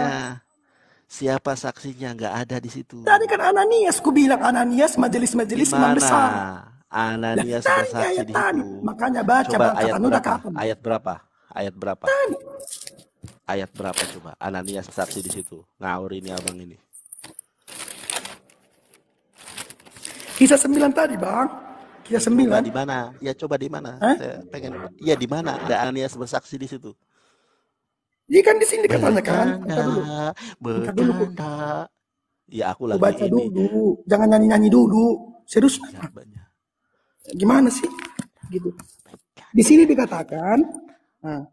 Siapa saksinya? Nggak ada di situ. Tadi kan Ananias, ku bilang Ananias majelis-majelis imam besar. Ananias nah, bersaksi di situ. Makanya baca Coba bang, ayat berapa? Udah kapan? Ayat berapa? Ayat berapa? Tani ayat berapa coba Ananias saksi di situ ngawur ini abang ini kisah sembilan tadi bang kisah ya, sembilan di mana ya coba di mana saya pengen ya di mana ada Ananias bersaksi di situ Iya kan di sini katanya kan. Bentar dulu. Ya aku lagi baca ini. dulu. Jangan nyanyi-nyanyi dulu. Serius. Ya, Gimana sih? Gitu. Di sini dikatakan, nah,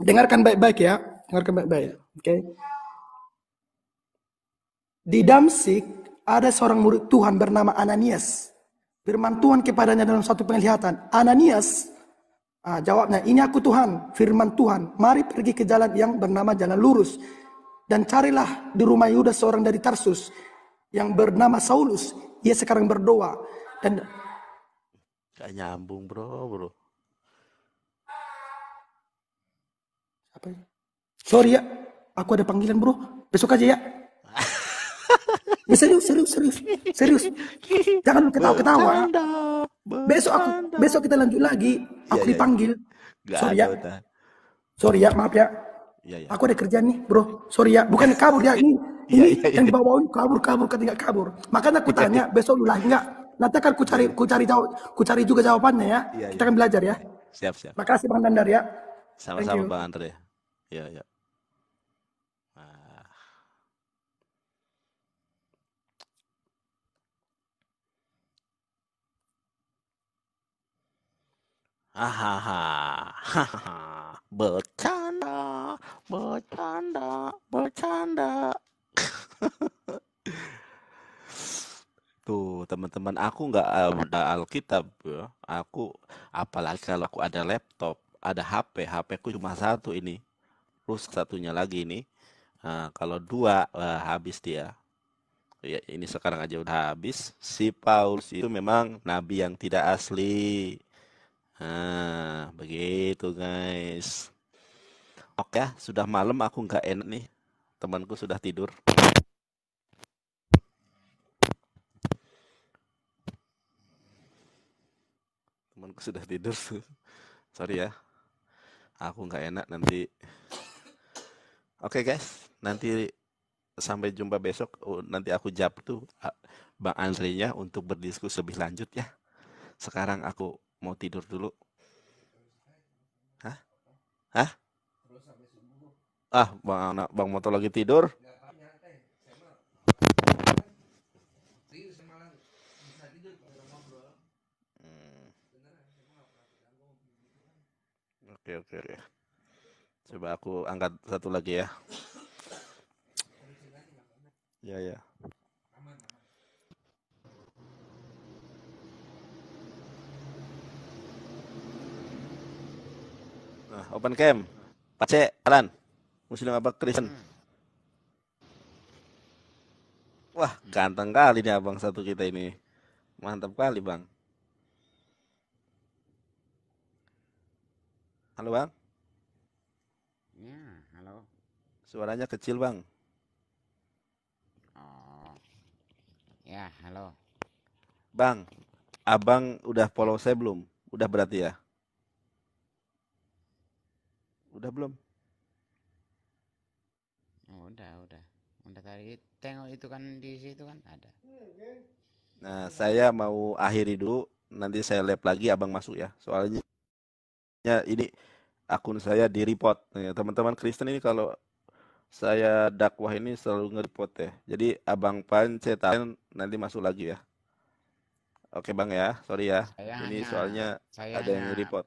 Dengarkan baik-baik ya. Dengarkan baik-baik. Oke. Okay. Di Damsik ada seorang murid Tuhan bernama Ananias. Firman Tuhan kepadanya dalam satu penglihatan. Ananias, ah, jawabnya, ini aku Tuhan, firman Tuhan. Mari pergi ke jalan yang bernama jalan lurus. Dan carilah di rumah Yudas seorang dari Tarsus yang bernama Saulus. Ia sekarang berdoa. Dan Gak nyambung bro, bro. apa ini? Sorry ya, aku ada panggilan bro. Besok aja ya. ya serius, serius, serius, serius. Jangan ketawa-ketawa. Besok aku, besok kita lanjut lagi. Iya, aku iya, iya. dipanggil. Sorry ya. Sorry ya, maaf ya. Aku ada kerjaan nih, bro. Sorry ya, bukan kabur ya ini. Ini ya, ya, yang dibawa kabur, kabur, ketika kabur. Makanya aku tanya, besok lu lagi nggak? Nanti akan ku cari, ku cari jawab, ku cari juga jawabannya ya. kita akan belajar ya. Siap, siap. Makasih Bang Dandar ya. Sama-sama Bang Andre. Ya, ya. Nah. Hahaha, ah. bercanda, bercanda, bercanda. Tuh, teman-teman aku nggak ada eh, Alkitab, ya. Aku apalagi kalau aku ada laptop, ada HP, HP ku cuma satu ini rusak satunya lagi ini Nah, kalau dua wah, habis dia. Ya, ini sekarang aja udah habis. Si Paulus itu memang nabi yang tidak asli. Nah, begitu guys. Oke, ah, sudah malam aku nggak enak nih. Temanku sudah tidur. Temanku sudah tidur. Sorry ya. Aku nggak enak nanti Oke okay, guys, nanti sampai jumpa besok. Oh, nanti aku jawab tuh Bang Andre-nya untuk berdiskusi lebih lanjut ya. Sekarang aku mau tidur dulu. Hah? Hah? Ah, Bang anak Bang Moto lagi tidur. Hmm. Oke, oke, oke. Coba aku angkat satu lagi ya. Ya ya. Nah, open cam. Pace, Alan. Muslim apa Kristen? Wah, ganteng kali nih abang satu kita ini. Mantap kali, Bang. Halo, Bang. Suaranya kecil, Bang. Oh. Ya, halo. Bang, Abang udah follow saya belum? Udah berarti ya? Udah belum? Oh, udah, udah. Udah tadi tengok itu kan di situ kan ada. Nah, saya mau akhiri dulu. Nanti saya lihat lagi, abang masuk ya. Soalnya ini akun saya di report. Teman-teman Kristen ini kalau saya dakwah ini selalu ngerepot ya. Jadi Abang Pan cetakan nanti masuk lagi ya. Oke Bang ya, sorry ya. ini soalnya ada yang report.